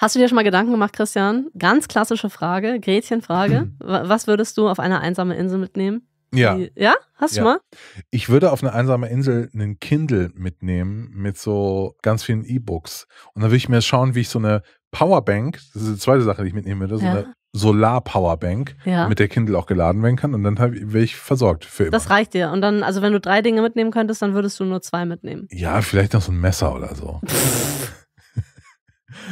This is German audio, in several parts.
Hast du dir schon mal Gedanken gemacht, Christian? Ganz klassische Frage, Gretchenfrage. Mhm. Was würdest du auf einer einsamen Insel mitnehmen? Ja. ja? Hast du mal? Ich würde auf eine einsame Insel einen Kindle mitnehmen mit so ganz vielen E-Books. Und dann würde ich mir schauen, wie ich so eine Powerbank, das ist die zweite Sache, die ich mitnehmen würde, ja. so eine Solar-Powerbank, ja. mit der Kindle auch geladen werden kann. Und dann wäre ich versorgt für immer. Das reicht dir. Und dann, also wenn du drei Dinge mitnehmen könntest, dann würdest du nur zwei mitnehmen. Ja, vielleicht noch so ein Messer oder so.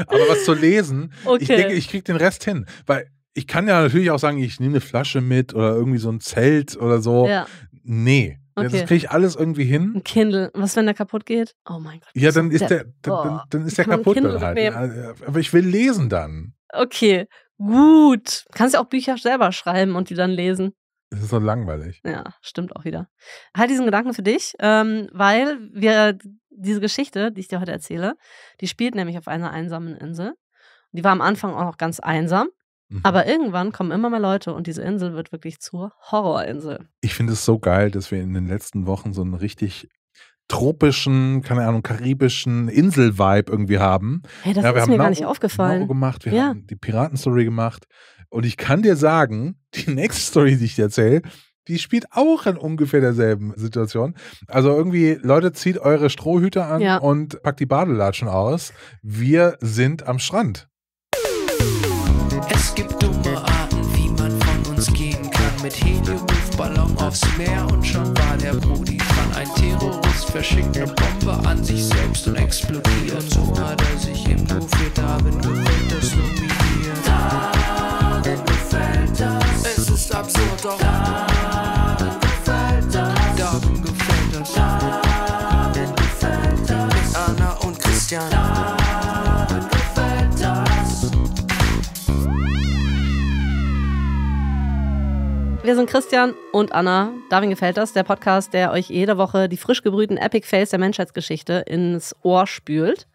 Aber was zu lesen, okay. ich denke, ich kriege den Rest hin. Weil ich kann ja natürlich auch sagen, ich nehme eine Flasche mit oder irgendwie so ein Zelt oder so. Ja. Nee. Okay. Das kriege ich alles irgendwie hin. Ein Kindle. Was, wenn der kaputt geht? Oh mein Gott. Ja, dann ist der, der dann, oh, dann, ist der kaputt dann halt. Ne? Also, aber ich will lesen dann. Okay, gut. Kannst ja auch Bücher selber schreiben und die dann lesen. Das ist so langweilig. Ja, stimmt auch wieder. Halt diesen Gedanken für dich, ähm, weil wir diese Geschichte, die ich dir heute erzähle, die spielt nämlich auf einer einsamen Insel. Die war am Anfang auch noch ganz einsam. Mhm. Aber irgendwann kommen immer mehr Leute und diese Insel wird wirklich zur Horrorinsel. Ich finde es so geil, dass wir in den letzten Wochen so einen richtig tropischen, keine Ahnung, karibischen Insel-Vibe irgendwie haben. Hey, das ja, ist mir Nau gar nicht aufgefallen. Nau gemacht, wir ja. haben die Piratenstory gemacht. Und ich kann dir sagen, die nächste Story, die ich dir erzähle, die spielt auch in ungefähr derselben Situation. Also irgendwie, Leute, zieht eure Strohhüte an ja. und packt die Badelatschen aus. Wir sind am Strand. Es gibt dumme Arten, wie man von uns gehen kann. Mit Heliumluftballon aufs Meer und schon war der Brody von ein Terrorist verschickt eine Bombe an sich selbst und explodiert. So hat er sich im Buffet haben gewählt, das nominiert. Da, gefällt das. Es ist absurd, doch. Da. Wir sind Christian und Anna. Darwin gefällt das, der Podcast, der euch jede Woche die frisch gebrühten Epic Fails der Menschheitsgeschichte ins Ohr spült.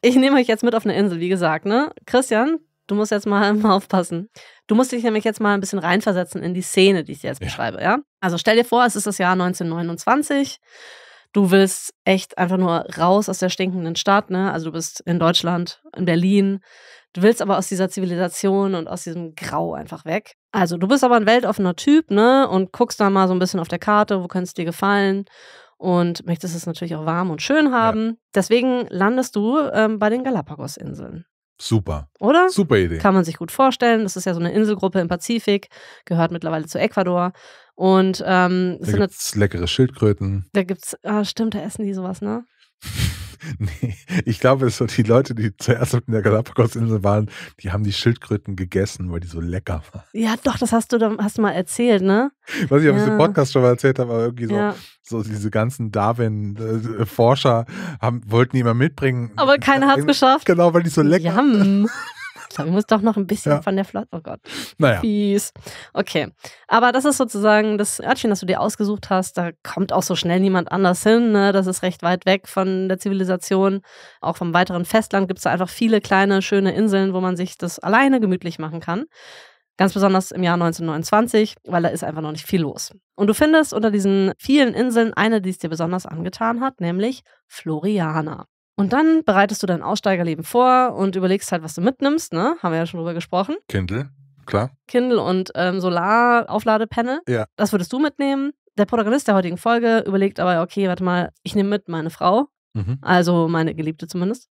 Ich nehme euch jetzt mit auf eine Insel, wie gesagt, ne? Christian, du musst jetzt mal aufpassen. Du musst dich nämlich jetzt mal ein bisschen reinversetzen in die Szene, die ich dir jetzt beschreibe, ja? Also stell dir vor, es ist das Jahr 1929. Du willst echt einfach nur raus aus der stinkenden Stadt, ne? Also du bist in Deutschland, in Berlin Du willst aber aus dieser Zivilisation und aus diesem Grau einfach weg. Also, du bist aber ein weltoffener Typ, ne? Und guckst da mal so ein bisschen auf der Karte, wo könnte es dir gefallen? Und möchtest es natürlich auch warm und schön haben. Ja. Deswegen landest du ähm, bei den Galapagos-Inseln. Super. Oder? Super Idee. Kann man sich gut vorstellen. Das ist ja so eine Inselgruppe im Pazifik, gehört mittlerweile zu Ecuador. Und ähm, da gibt es leckere Schildkröten. Da gibt's, ah, stimmt, da essen die sowas, ne? nee, ich glaube, es so die Leute, die zuerst auf der Galapagos-Insel waren, die haben die Schildkröten gegessen, weil die so lecker waren. Ja, doch, das hast du, hast du mal erzählt, ne? Ich Weiß nicht, ob ja. ich im Podcast schon mal erzählt habe, aber irgendwie so, ja. so diese ganzen Darwin-Forscher äh, wollten die immer mitbringen. Aber keiner hat es äh, äh, geschafft. Genau, weil die so lecker waren. Da muss doch noch ein bisschen ja. von der Flotte. Oh Gott. Naja. Fies. Okay. Aber das ist sozusagen das Örtchen, das du dir ausgesucht hast. Da kommt auch so schnell niemand anders hin. Ne? Das ist recht weit weg von der Zivilisation. Auch vom weiteren Festland gibt es da einfach viele kleine, schöne Inseln, wo man sich das alleine gemütlich machen kann. Ganz besonders im Jahr 1929, weil da ist einfach noch nicht viel los. Und du findest unter diesen vielen Inseln eine, die es dir besonders angetan hat, nämlich Floriana. Und dann bereitest du dein Aussteigerleben vor und überlegst halt, was du mitnimmst, ne? Haben wir ja schon drüber gesprochen. Kindle, klar. Kindle und ähm, Solar-Aufladepanel. Ja. Das würdest du mitnehmen. Der Protagonist der heutigen Folge überlegt aber, okay, warte mal, ich nehme mit meine Frau, mhm. also meine Geliebte zumindest.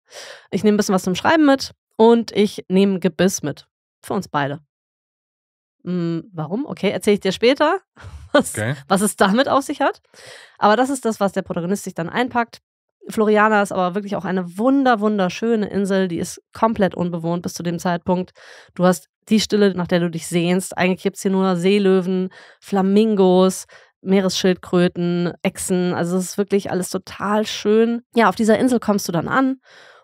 Ich nehme ein bisschen was zum Schreiben mit und ich nehme Gebiss mit. Für uns beide. Hm, warum? Okay, erzähle ich dir später, was, okay. was es damit auf sich hat. Aber das ist das, was der Protagonist sich dann einpackt Floriana ist aber wirklich auch eine wunder, wunderschöne Insel, die ist komplett unbewohnt bis zu dem Zeitpunkt. Du hast die Stille, nach der du dich sehnst. Eigentlich gibt es hier nur Seelöwen, Flamingos, Meeresschildkröten, Echsen. Also es ist wirklich alles total schön. Ja, auf dieser Insel kommst du dann an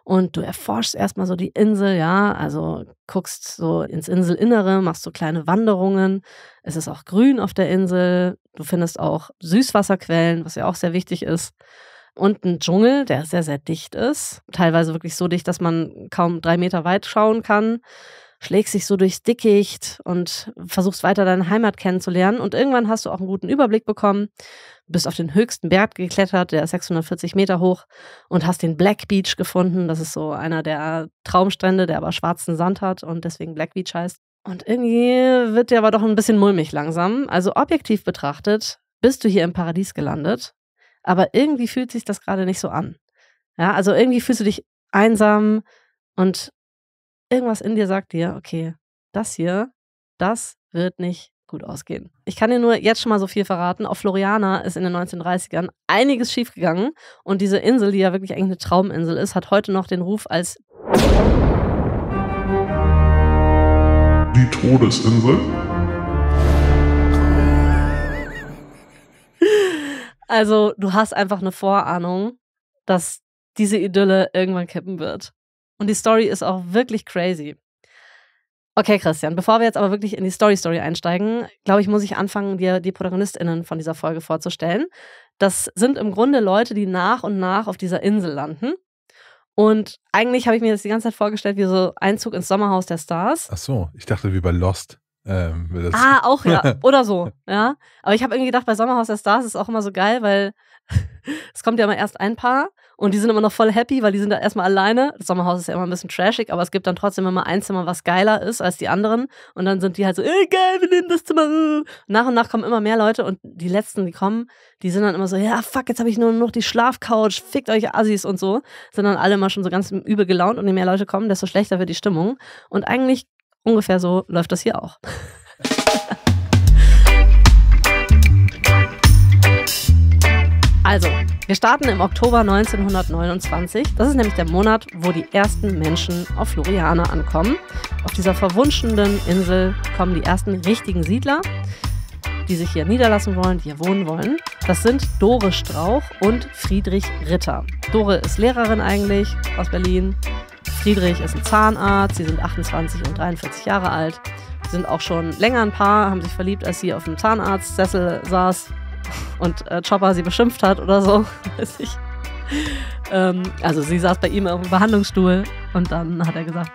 und du erforschst erstmal so die Insel, ja, also guckst so ins Inselinnere, machst so kleine Wanderungen. Es ist auch grün auf der Insel. Du findest auch Süßwasserquellen, was ja auch sehr wichtig ist und ein Dschungel, der sehr, sehr dicht ist. Teilweise wirklich so dicht, dass man kaum drei Meter weit schauen kann. Schlägst dich so durchs Dickicht und versuchst weiter deine Heimat kennenzulernen. Und irgendwann hast du auch einen guten Überblick bekommen, bist auf den höchsten Berg geklettert, der ist 640 Meter hoch, und hast den Black Beach gefunden. Das ist so einer der Traumstrände, der aber schwarzen Sand hat und deswegen Black Beach heißt. Und irgendwie wird dir aber doch ein bisschen mulmig langsam. Also objektiv betrachtet bist du hier im Paradies gelandet aber irgendwie fühlt sich das gerade nicht so an. Ja, also irgendwie fühlst du dich einsam und irgendwas in dir sagt dir, okay, das hier, das wird nicht gut ausgehen. Ich kann dir nur jetzt schon mal so viel verraten. Auf Floriana ist in den 1930ern einiges schiefgegangen und diese Insel, die ja wirklich eigentlich eine Trauminsel ist, hat heute noch den Ruf als die Todesinsel. Also, du hast einfach eine Vorahnung, dass diese Idylle irgendwann kippen wird. Und die Story ist auch wirklich crazy. Okay, Christian, bevor wir jetzt aber wirklich in die Story-Story einsteigen, glaube ich, muss ich anfangen, dir die ProtagonistInnen von dieser Folge vorzustellen. Das sind im Grunde Leute, die nach und nach auf dieser Insel landen. Und eigentlich habe ich mir das die ganze Zeit vorgestellt wie so Einzug ins Sommerhaus der Stars. Ach so, ich dachte wie bei Lost. Ähm, ah, auch, ja. Oder so, ja. Aber ich habe irgendwie gedacht, bei Sommerhaus der Stars ist es auch immer so geil, weil es kommt ja immer erst ein Paar und die sind immer noch voll happy, weil die sind da erstmal alleine. Das Sommerhaus ist ja immer ein bisschen trashig, aber es gibt dann trotzdem immer ein Zimmer, was geiler ist als die anderen. Und dann sind die halt so, ey, geil, wir nehmen das Zimmer. Äh. nach und nach kommen immer mehr Leute und die letzten, die kommen, die sind dann immer so, ja, fuck, jetzt habe ich nur noch die Schlafcouch, fickt euch Assis und so. Sind dann alle immer schon so ganz übel gelaunt und je mehr Leute kommen, desto schlechter wird die Stimmung. Und eigentlich Ungefähr so läuft das hier auch. Also, wir starten im Oktober 1929. Das ist nämlich der Monat, wo die ersten Menschen auf Floriana ankommen. Auf dieser verwunschenen Insel kommen die ersten richtigen Siedler, die sich hier niederlassen wollen, die hier wohnen wollen. Das sind Dore Strauch und Friedrich Ritter. Dore ist Lehrerin eigentlich aus Berlin. Friedrich ist ein Zahnarzt, sie sind 28 und 43 Jahre alt, sie sind auch schon länger ein Paar, haben sich verliebt, als sie auf dem Zahnarztsessel saß und äh, Chopper sie beschimpft hat oder so, weiß ich. Ähm, also sie saß bei ihm auf dem Behandlungsstuhl und dann hat er gesagt,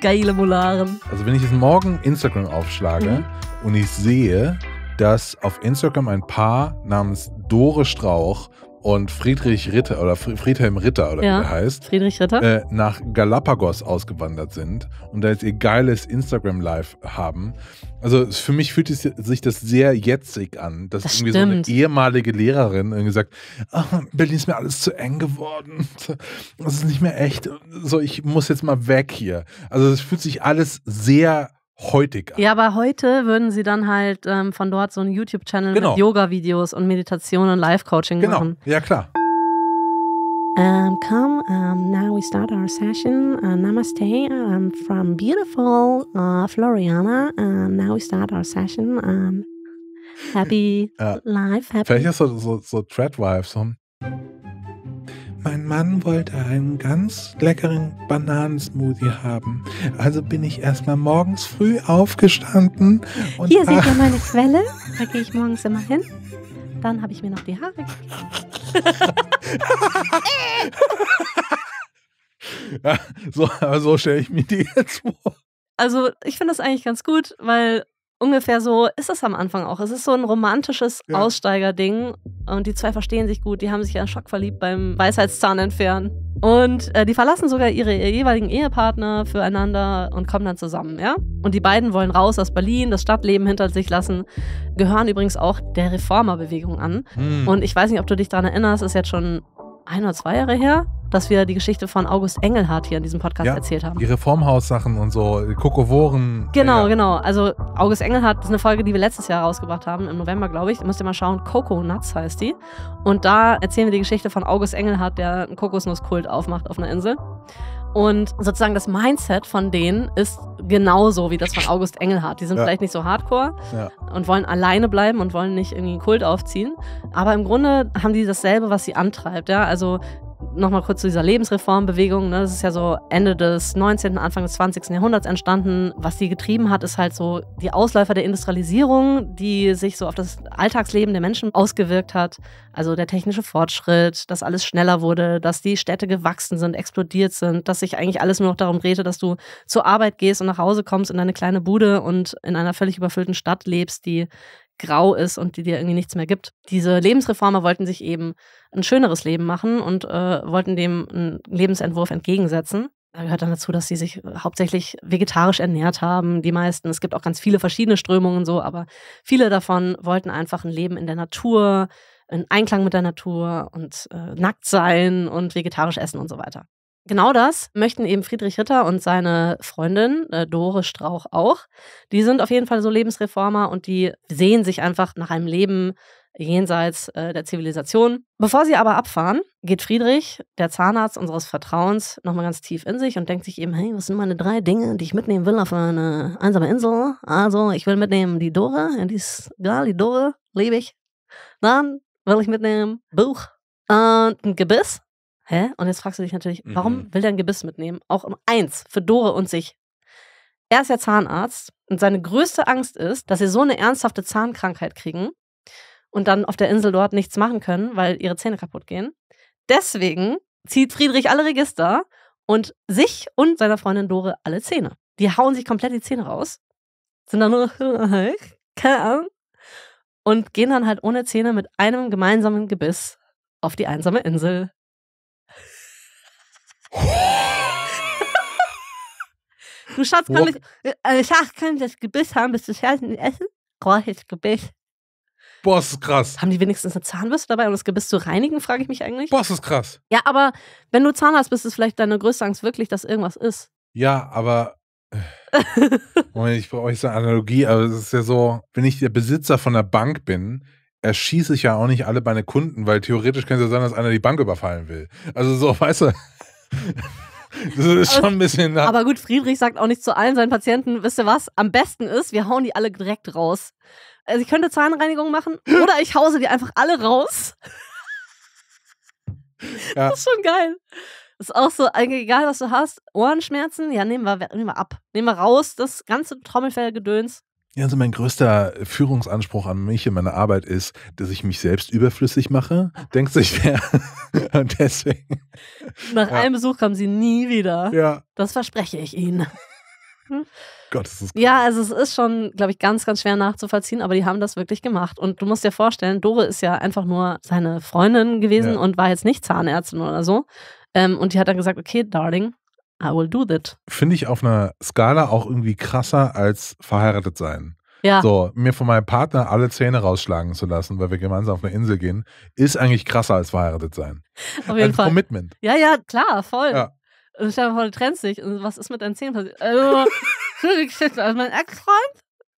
geile Molaren. Also wenn ich jetzt morgen Instagram aufschlage mhm. und ich sehe, dass auf Instagram ein Paar namens Dore Strauch und Friedrich Ritter oder Friedhelm Ritter oder ja, wie der heißt, Friedrich Ritter, äh, nach Galapagos ausgewandert sind und da jetzt ihr geiles Instagram Live haben. Also für mich fühlt sich das sehr jetzig an, dass das irgendwie stimmt. so eine ehemalige Lehrerin irgendwie sagt, oh, Berlin ist mir alles zu eng geworden, das ist nicht mehr echt, so ich muss jetzt mal weg hier. Also es fühlt sich alles sehr heutig an. Ja, aber heute würden sie dann halt ähm, von dort so einen YouTube-Channel genau. mit Yoga-Videos und Meditation und Live-Coaching genau. machen. Genau, ja klar. Um, ähm, come, um, ähm, now we start our session. Uh, namaste I'm ähm, from beautiful uh, Floriana. Um, now we start our session. Um, happy uh, life. Happy Vielleicht ist das so, so, so Treadwife, so. Hm? Mein Mann wollte einen ganz leckeren Bananensmoothie haben. Also bin ich erstmal morgens früh aufgestanden. Und Hier seht ihr meine Quelle. Da gehe ich morgens immer hin. Dann habe ich mir noch die Haare ja, so, so stelle ich mir die jetzt vor. Also ich finde das eigentlich ganz gut, weil ungefähr so ist es am Anfang auch. Es ist so ein romantisches ja. Aussteigerding und die zwei verstehen sich gut. Die haben sich ja Schock verliebt beim Weisheitszahn entfernen. Und äh, die verlassen sogar ihre jeweiligen Ehepartner füreinander und kommen dann zusammen, ja? Und die beiden wollen raus aus Berlin, das Stadtleben hinter sich lassen, gehören übrigens auch der Reformerbewegung an. Hm. Und ich weiß nicht, ob du dich daran erinnerst, ist jetzt schon ein oder zwei Jahre her, dass wir die Geschichte von August Engelhardt hier in diesem Podcast ja, erzählt haben. Die Reformhaussachen und so, Kokovoren. Genau, ja. genau. Also August Engelhardt ist eine Folge, die wir letztes Jahr rausgebracht haben, im November, glaube ich. Da müsst ihr mal schauen, Coconuts heißt die. Und da erzählen wir die Geschichte von August Engelhardt, der einen Kokosnusskult aufmacht auf einer Insel. Und sozusagen das Mindset von denen ist genauso wie das von August Engelhardt. Die sind ja. vielleicht nicht so hardcore ja. und wollen alleine bleiben und wollen nicht irgendwie einen Kult aufziehen. Aber im Grunde haben die dasselbe, was sie antreibt. Ja? Also nochmal kurz zu dieser Lebensreformbewegung. Ne? Das ist ja so Ende des 19., Anfang des 20. Jahrhunderts entstanden. Was die getrieben hat, ist halt so die Ausläufer der Industrialisierung, die sich so auf das Alltagsleben der Menschen ausgewirkt hat. Also der technische Fortschritt, dass alles schneller wurde, dass die Städte gewachsen sind, explodiert sind, dass sich eigentlich alles nur noch darum drehte, dass du zur Arbeit gehst und nach Hause kommst in deine kleine Bude und in einer völlig überfüllten Stadt lebst, die grau ist und die dir irgendwie nichts mehr gibt. Diese Lebensreformer wollten sich eben ein schöneres Leben machen und äh, wollten dem einen Lebensentwurf entgegensetzen. Da gehört dann dazu, dass sie sich hauptsächlich vegetarisch ernährt haben, die meisten. Es gibt auch ganz viele verschiedene Strömungen so, aber viele davon wollten einfach ein Leben in der Natur, in Einklang mit der Natur und äh, nackt sein und vegetarisch essen und so weiter. Genau das möchten eben Friedrich Ritter und seine Freundin äh, Dore Strauch auch. Die sind auf jeden Fall so Lebensreformer und die sehen sich einfach nach einem Leben jenseits äh, der Zivilisation. Bevor sie aber abfahren, geht Friedrich, der Zahnarzt unseres Vertrauens, nochmal ganz tief in sich und denkt sich eben, hey, was sind meine drei Dinge, die ich mitnehmen will auf eine einsame Insel? Also, ich will mitnehmen die Dore, ja, die ist geil, die Dore, lebe ich. Dann will ich mitnehmen Buch und ein Gebiss Hä? Und jetzt fragst du dich natürlich, warum mhm. will der ein Gebiss mitnehmen? Auch um eins, für Dore und sich. Er ist ja Zahnarzt und seine größte Angst ist, dass sie so eine ernsthafte Zahnkrankheit kriegen und dann auf der Insel dort nichts machen können, weil ihre Zähne kaputt gehen. Deswegen zieht Friedrich alle Register und sich und seiner Freundin Dore alle Zähne. Die hauen sich komplett die Zähne raus, sind dann nur und gehen dann halt ohne Zähne mit einem gemeinsamen Gebiss auf die einsame Insel du Schatz, kann Walk ich, äh, äh Schatz, kann ich das Gebiss haben? bis du fertig mit Essen? Räuchiges Gebiss. Boah, ist krass. Haben die wenigstens eine Zahnbürste dabei, um das Gebiss zu reinigen, frage ich mich eigentlich. Boah, ist krass. Ja, aber wenn du Zahnarzt bist, ist vielleicht deine größte Angst wirklich, dass irgendwas ist. Ja, aber. Moment, ich brauche euch so eine Analogie, aber es ist ja so, wenn ich der Besitzer von der Bank bin, erschieße ich ja auch nicht alle meine Kunden, weil theoretisch könnte es ja sein, dass einer die Bank überfallen will. Also so, weißt du. Das ist schon ein bisschen. Nach. Aber gut, Friedrich sagt auch nicht zu allen seinen Patienten, wisst ihr was, am besten ist, wir hauen die alle direkt raus. Also ich könnte Zahnreinigung machen oder ich hause die einfach alle raus. Ja. Das ist schon geil. Das ist auch so, eigentlich egal, was du hast. Ohrenschmerzen, ja, nehmen wir, nehmen wir ab. Nehmen wir raus, das ganze Trommelfellgedöns. Ja, also mein größter Führungsanspruch an mich in meiner Arbeit ist, dass ich mich selbst überflüssig mache. Denkt sich wer? Und deswegen. Nach ja. einem Besuch kommen sie nie wieder. Ja. Das verspreche ich Ihnen. Gott, das ist cool. Ja, also es ist schon, glaube ich, ganz, ganz schwer nachzuvollziehen, aber die haben das wirklich gemacht. Und du musst dir vorstellen, Dore ist ja einfach nur seine Freundin gewesen ja. und war jetzt nicht Zahnärztin oder so. Ähm, und die hat dann gesagt, okay, Darling, I will do that. Finde ich auf einer Skala auch irgendwie krasser als verheiratet sein. Ja. So, mir von meinem Partner alle Zähne rausschlagen zu lassen, weil wir gemeinsam auf eine Insel gehen, ist eigentlich krasser als verheiratet sein. Auf jeden Ein also Fall. Commitment. Ja, ja, klar, voll. Ja. Ich habe voll trennst dich. Und was ist mit deinen Zähnen passiert? Also, also, mein Ex-Freund,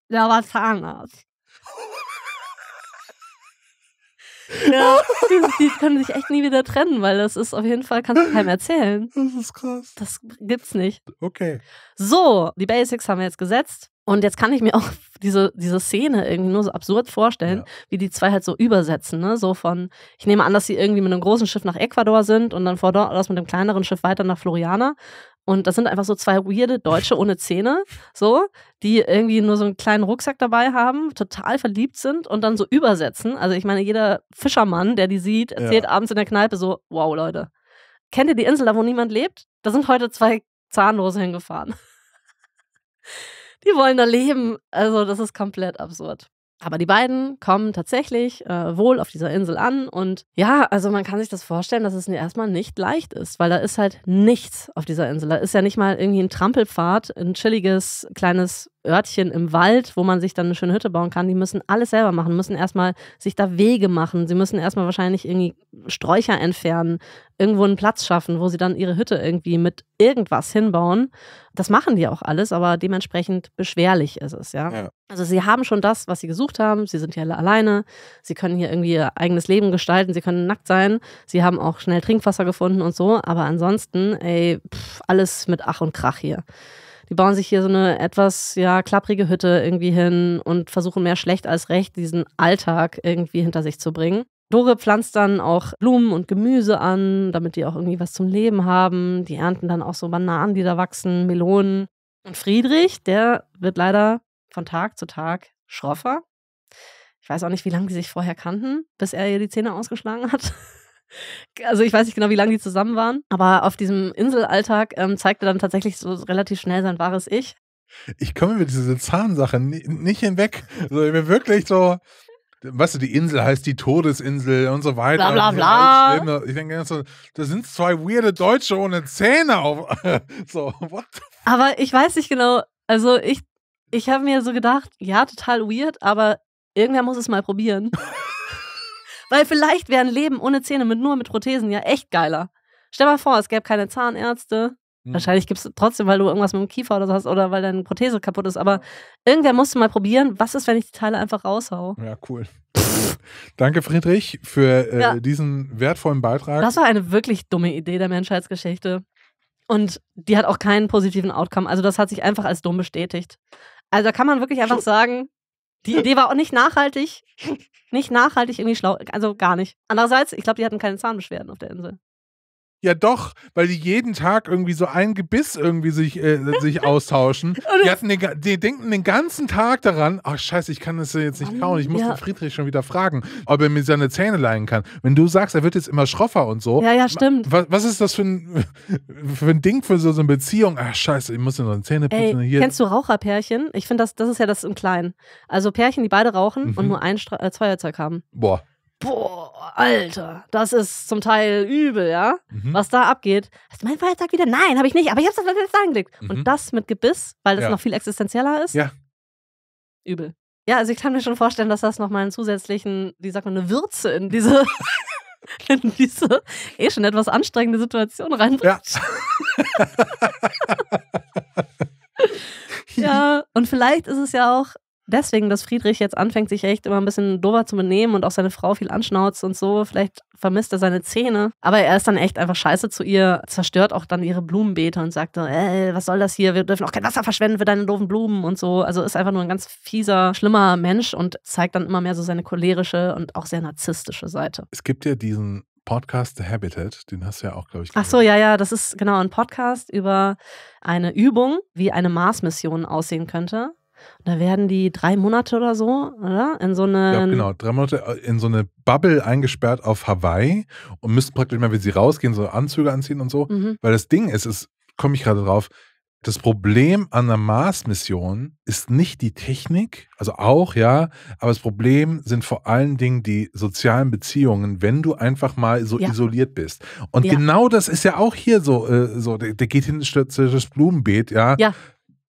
der war Zahnarzt. Ja, die, die können sich echt nie wieder trennen, weil das ist auf jeden Fall, kannst du keinem erzählen. Das ist krass. Das gibt's nicht. Okay. So, die Basics haben wir jetzt gesetzt. Und jetzt kann ich mir auch diese, diese Szene irgendwie nur so absurd vorstellen, ja. wie die zwei halt so übersetzen. Ne? So von, ich nehme an, dass sie irgendwie mit einem großen Schiff nach Ecuador sind und dann vor dort aus mit einem kleineren Schiff weiter nach Floriana. Und das sind einfach so zwei weirde Deutsche ohne Zähne, so, die irgendwie nur so einen kleinen Rucksack dabei haben, total verliebt sind und dann so übersetzen. Also ich meine, jeder Fischermann, der die sieht, erzählt ja. abends in der Kneipe so, wow, Leute, kennt ihr die Insel da, wo niemand lebt? Da sind heute zwei Zahnlose hingefahren. die wollen da leben. Also, das ist komplett absurd. Aber die beiden kommen tatsächlich äh, wohl auf dieser Insel an. Und ja, also man kann sich das vorstellen, dass es mir erstmal nicht leicht ist, weil da ist halt nichts auf dieser Insel. Da ist ja nicht mal irgendwie ein Trampelpfad, ein chilliges, kleines Örtchen im Wald, wo man sich dann eine schöne Hütte bauen kann, die müssen alles selber machen, müssen erstmal sich da Wege machen, sie müssen erstmal wahrscheinlich irgendwie Sträucher entfernen, irgendwo einen Platz schaffen, wo sie dann ihre Hütte irgendwie mit irgendwas hinbauen. Das machen die auch alles, aber dementsprechend beschwerlich ist es, ja. ja. Also sie haben schon das, was sie gesucht haben, sie sind hier alle alleine, sie können hier irgendwie ihr eigenes Leben gestalten, sie können nackt sein, sie haben auch schnell Trinkwasser gefunden und so, aber ansonsten, ey, pff, alles mit Ach und Krach hier die bauen sich hier so eine etwas, ja, klapprige Hütte irgendwie hin und versuchen mehr schlecht als recht, diesen Alltag irgendwie hinter sich zu bringen. Dore pflanzt dann auch Blumen und Gemüse an, damit die auch irgendwie was zum Leben haben. Die ernten dann auch so Bananen, die da wachsen, Melonen. Und Friedrich, der wird leider von Tag zu Tag schroffer. Ich weiß auch nicht, wie lange die sich vorher kannten, bis er ihr die Zähne ausgeschlagen hat. also ich weiß nicht genau, wie lange die zusammen waren, aber auf diesem Inselalltag ähm, zeigte dann tatsächlich so relativ schnell sein wahres Ich. Ich komme mit dieser Zahnsache nicht hinweg. Also ich bin wirklich so, weißt du, die Insel heißt die Todesinsel und so weiter. Bla bla bla. Ich denke so, da sind zwei weirde Deutsche ohne Zähne auf. so, what? Aber ich weiß nicht genau, also ich, ich habe mir so gedacht, ja, total weird, aber irgendwer muss es mal probieren. Weil vielleicht wäre ein Leben ohne Zähne mit nur mit Prothesen ja echt geiler. Stell mal vor, es gäbe keine Zahnärzte. Hm. Wahrscheinlich gibt es trotzdem, weil du irgendwas mit dem Kiefer oder so hast oder weil deine Prothese kaputt ist. Aber irgendwer musste mal probieren, was ist, wenn ich die Teile einfach raushau. Ja, cool. Danke, Friedrich, für äh, ja. diesen wertvollen Beitrag. Das war eine wirklich dumme Idee der Menschheitsgeschichte. Und die hat auch keinen positiven Outcome. Also das hat sich einfach als dumm bestätigt. Also da kann man wirklich einfach sagen, die Idee war auch nicht nachhaltig. Nicht nachhaltig irgendwie schlau. Also gar nicht. Andererseits, ich glaube, die hatten keine Zahnbeschwerden auf der Insel. Ja, doch, weil die jeden Tag irgendwie so ein Gebiss irgendwie sich, äh, sich austauschen. die, hatten den, die denken den ganzen Tag daran, ach oh, scheiße, ich kann das jetzt nicht kauen. Ich muss ja. den Friedrich schon wieder fragen, ob er mir seine Zähne leihen kann. Wenn du sagst, er wird jetzt immer schroffer und so. Ja, ja, stimmt. Was, was ist das für ein, für ein Ding für so, so eine Beziehung? Ach scheiße, ich muss ja noch eine Zähne putzen. Ey, hier. Kennst du Raucherpärchen? Ich finde, das, das ist ja das im Kleinen. Also Pärchen, die beide rauchen mhm. und nur ein Stra äh, Zweierzeug haben. Boah boah, Alter, das ist zum Teil übel, ja, mhm. was da abgeht. Hast du meinen Feiertag wieder? Nein, habe ich nicht, aber ich habe das letzte angelegt. Mhm. Und das mit Gebiss, weil das ja. noch viel existenzieller ist. Ja. Übel. Ja, also ich kann mir schon vorstellen, dass das nochmal einen zusätzlichen, wie sagt man, eine Würze in diese, in diese eh schon etwas anstrengende Situation reinbringt. Ja. ja, und vielleicht ist es ja auch deswegen, dass Friedrich jetzt anfängt, sich echt immer ein bisschen dober zu benehmen und auch seine Frau viel anschnauzt und so. Vielleicht vermisst er seine Zähne. Aber er ist dann echt einfach scheiße zu ihr, zerstört auch dann ihre Blumenbeete und sagt so, ey, äh, was soll das hier? Wir dürfen auch kein Wasser verschwenden für deine doofen Blumen und so. Also ist einfach nur ein ganz fieser, schlimmer Mensch und zeigt dann immer mehr so seine cholerische und auch sehr narzisstische Seite. Es gibt ja diesen Podcast The Habitat, den hast du ja auch, glaube ich. Gehört. Ach so, ja, ja, das ist genau ein Podcast über eine Übung, wie eine Mars-Mission aussehen könnte da werden die drei Monate oder so, oder? In so eine. Ja, genau, drei Monate äh, in so eine Bubble eingesperrt auf Hawaii und müssen praktisch, wenn wir sie rausgehen, so Anzüge anziehen und so. Mhm. Weil das Ding ist, ist, komme ich gerade drauf, das Problem an der Mars-Mission ist nicht die Technik, also auch, ja, aber das Problem sind vor allen Dingen die sozialen Beziehungen, wenn du einfach mal so ja. isoliert bist. Und ja. genau das ist ja auch hier so, äh, so der, der geht hin das Blumenbeet, ja. ja.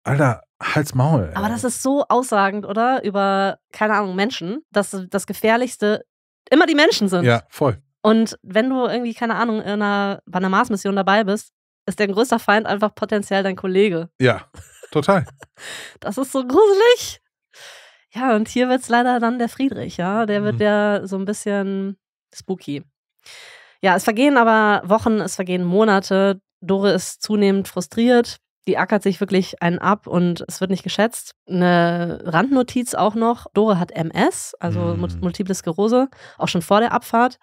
Alter, Halt's Maul. Ey. Aber das ist so aussagend, oder? Über, keine Ahnung, Menschen, dass das Gefährlichste immer die Menschen sind. Ja, voll. Und wenn du irgendwie, keine Ahnung, in einer, bei einer Mars-Mission dabei bist, ist dein größter Feind einfach potenziell dein Kollege. Ja, total. das ist so gruselig. Ja, und hier wird's leider dann der Friedrich, ja. Der wird mhm. ja so ein bisschen spooky. Ja, es vergehen aber Wochen, es vergehen Monate. Dore ist zunehmend frustriert. Die ackert sich wirklich einen ab und es wird nicht geschätzt. Eine Randnotiz auch noch. Dore hat MS, also mhm. Multiple Sklerose, auch schon vor der Abfahrt.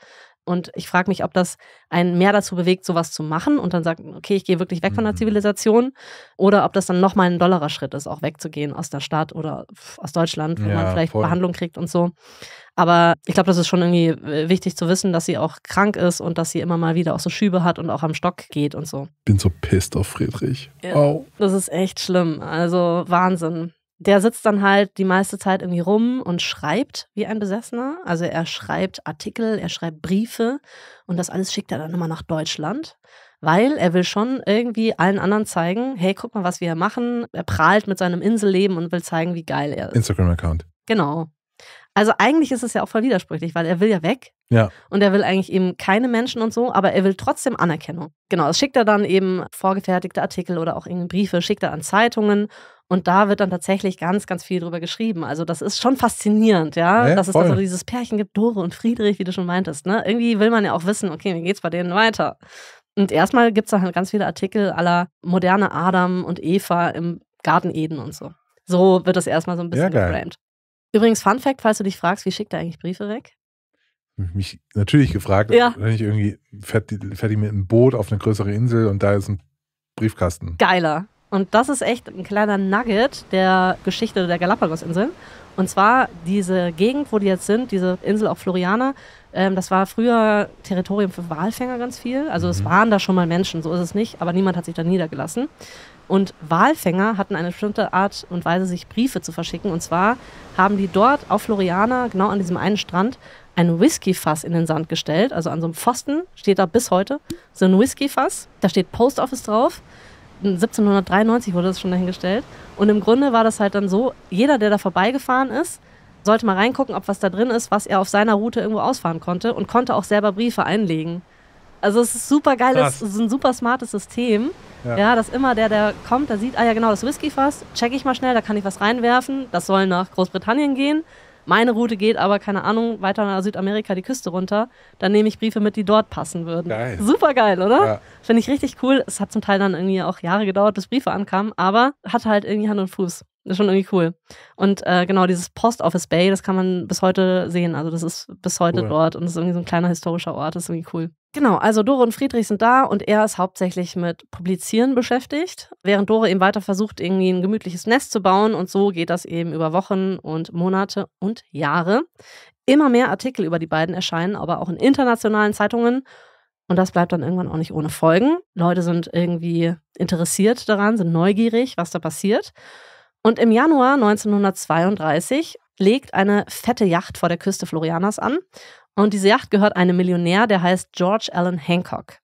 Und ich frage mich, ob das einen mehr dazu bewegt, sowas zu machen und dann sagt, okay, ich gehe wirklich weg von der mhm. Zivilisation oder ob das dann nochmal ein dollerer Schritt ist, auch wegzugehen aus der Stadt oder aus Deutschland, wo ja, man vielleicht voll. Behandlung kriegt und so. Aber ich glaube, das ist schon irgendwie äh, wichtig zu wissen, dass sie auch krank ist und dass sie immer mal wieder auch so Schübe hat und auch am Stock geht und so. Bin so pissed auf Friedrich. Ja, oh. Das ist echt schlimm. Also Wahnsinn. Der sitzt dann halt die meiste Zeit irgendwie rum und schreibt wie ein Besessener. Also er schreibt Artikel, er schreibt Briefe und das alles schickt er dann immer nach Deutschland weil er will schon irgendwie allen anderen zeigen, hey, guck mal, was wir hier machen. Er prahlt mit seinem Inselleben und will zeigen, wie geil er ist. Instagram-Account. Genau. Also eigentlich ist es ja auch voll widersprüchlich, weil er will ja weg. Ja. Und er will eigentlich eben keine Menschen und so, aber er will trotzdem Anerkennung. Genau, das schickt er dann eben vorgefertigte Artikel oder auch irgendwie Briefe, schickt er an Zeitungen und da wird dann tatsächlich ganz, ganz viel drüber geschrieben. Also das ist schon faszinierend, ja, ja dass es da so dieses Pärchen gibt, Dore und Friedrich, wie du schon meintest. Ne? Irgendwie will man ja auch wissen, okay, wie geht's bei denen weiter? Und erstmal gibt es dann halt ganz viele Artikel aller moderne Adam und Eva im Garten Eden und so. So wird das erstmal so ein bisschen ja, geframed. Übrigens, Fun Fact, falls du dich fragst, wie schickt er eigentlich Briefe weg? Mich natürlich gefragt, ja. wenn ich irgendwie fährt die, fährt die mit einem Boot auf eine größere Insel und da ist ein Briefkasten. Geiler. Und das ist echt ein kleiner Nugget der Geschichte der Galapagos-Inseln. Und zwar diese Gegend, wo die jetzt sind, diese Insel auch Floriana, ähm, das war früher Territorium für Walfänger ganz viel. Also mhm. es waren da schon mal Menschen, so ist es nicht, aber niemand hat sich da niedergelassen. Und Walfänger hatten eine bestimmte Art und Weise, sich Briefe zu verschicken. Und zwar haben die dort auf Floriana, genau an diesem einen Strand, ein Whiskyfass in den Sand gestellt. Also an so einem Pfosten steht da bis heute so ein Whiskyfass. Da steht Post Office drauf. 1793 wurde das schon dahingestellt. Und im Grunde war das halt dann so, jeder, der da vorbeigefahren ist, sollte mal reingucken, ob was da drin ist, was er auf seiner Route irgendwo ausfahren konnte und konnte auch selber Briefe einlegen. Also es ist super geil, es ist ein super smartes System. Ja. ja, dass immer der, der kommt, der sieht, ah ja genau, das Whiskyfass, check ich mal schnell, da kann ich was reinwerfen, das soll nach Großbritannien gehen. Meine Route geht aber, keine Ahnung, weiter nach Südamerika die Küste runter. Dann nehme ich Briefe mit, die dort passen würden. Geil. Super geil, oder? Ja. Finde ich richtig cool. Es hat zum Teil dann irgendwie auch Jahre gedauert, bis Briefe ankamen, aber hat halt irgendwie Hand und Fuß ist schon irgendwie cool. Und äh, genau, dieses Post Office Bay, das kann man bis heute sehen. Also das ist bis heute cool. dort und es ist irgendwie so ein kleiner historischer Ort, das ist irgendwie cool. Genau, also Dore und Friedrich sind da und er ist hauptsächlich mit Publizieren beschäftigt, während Dore eben weiter versucht, irgendwie ein gemütliches Nest zu bauen und so geht das eben über Wochen und Monate und Jahre. Immer mehr Artikel über die beiden erscheinen, aber auch in internationalen Zeitungen und das bleibt dann irgendwann auch nicht ohne Folgen. Leute sind irgendwie interessiert daran, sind neugierig, was da passiert. Und im Januar 1932 legt eine fette Yacht vor der Küste Florianas an. Und diese Yacht gehört einem Millionär, der heißt George Allen Hancock.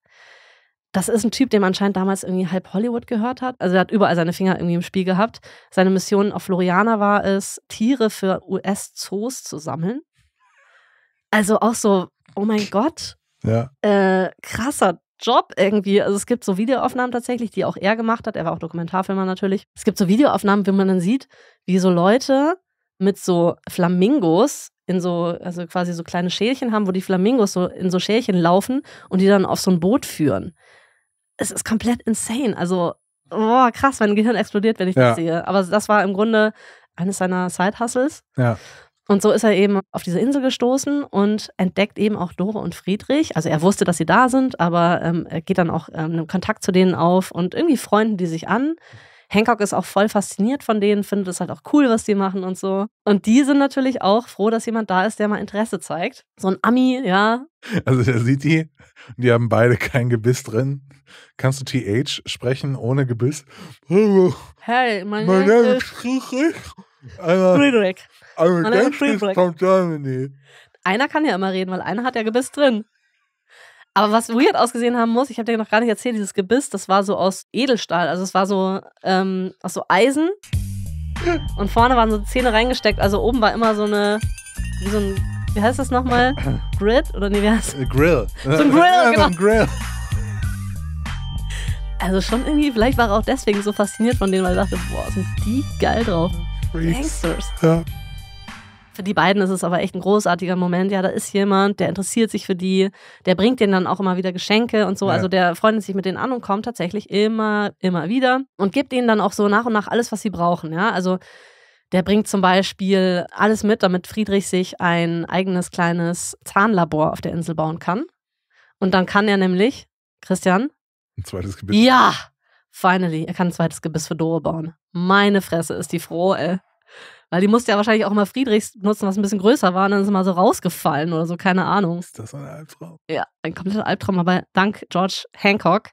Das ist ein Typ, dem anscheinend damals irgendwie halb Hollywood gehört hat. Also er hat überall seine Finger irgendwie im Spiel gehabt. Seine Mission auf Floriana war es, Tiere für US-Zoos zu sammeln. Also auch so, oh mein Gott. Ja. Äh, krasser Job irgendwie. Also es gibt so Videoaufnahmen tatsächlich, die auch er gemacht hat. Er war auch Dokumentarfilmer natürlich. Es gibt so Videoaufnahmen, wie man dann sieht, wie so Leute mit so Flamingos in so, also quasi so kleine Schälchen haben, wo die Flamingos so in so Schälchen laufen und die dann auf so ein Boot führen. Es ist komplett insane. Also, boah, krass, mein Gehirn explodiert, wenn ich ja. das sehe. Aber das war im Grunde eines seiner Side-Hustles. Ja. Und so ist er eben auf diese Insel gestoßen und entdeckt eben auch Dore und Friedrich. Also er wusste, dass sie da sind, aber ähm, er geht dann auch ähm, einen Kontakt zu denen auf und irgendwie freunden die sich an. Hancock ist auch voll fasziniert von denen, findet es halt auch cool, was die machen und so. Und die sind natürlich auch froh, dass jemand da ist, der mal Interesse zeigt. So ein Ami, ja. Also der sieht die, die haben beide kein Gebiss drin. Kannst du TH sprechen ohne Gebiss? Hey, mein, mein Name ist Friedrich. Friedrich. I'm a dentist from Germany. Einer kann ja immer reden, weil einer hat ja Gebiss drin. Aber was weird ausgesehen haben muss, ich habe dir noch gar nicht erzählt, dieses Gebiss, das war so aus Edelstahl. Also es war so ähm, aus so Eisen. Und vorne waren so Zähne reingesteckt. Also oben war immer so eine, wie so ein, wie heißt das nochmal? Grid? Oder nee, wie heißt das? Äh, Grill. So ein Grill, genau. ein Grill. Also schon irgendwie, vielleicht war er auch deswegen so fasziniert von denen, weil er dachte, boah, sind die geil drauf. Gangsters. Ja. Für die beiden ist es aber echt ein großartiger Moment. Ja, da ist jemand, der interessiert sich für die, der bringt denen dann auch immer wieder Geschenke und so. Ja. Also der freundet sich mit denen an und kommt tatsächlich immer, immer wieder und gibt ihnen dann auch so nach und nach alles, was sie brauchen. Ja, also der bringt zum Beispiel alles mit, damit Friedrich sich ein eigenes kleines Zahnlabor auf der Insel bauen kann. Und dann kann er nämlich, Christian. Ein zweites Gebiss. Ja, Finally, er kann ein zweites Gebiss für Dore bauen. Meine Fresse, ist die froh, ey. Weil die musste ja wahrscheinlich auch mal Friedrichs nutzen, was ein bisschen größer war, und dann ist mal so rausgefallen oder so, keine Ahnung. Ist das ein Albtraum? Ja, ein kompletter Albtraum, aber dank George Hancock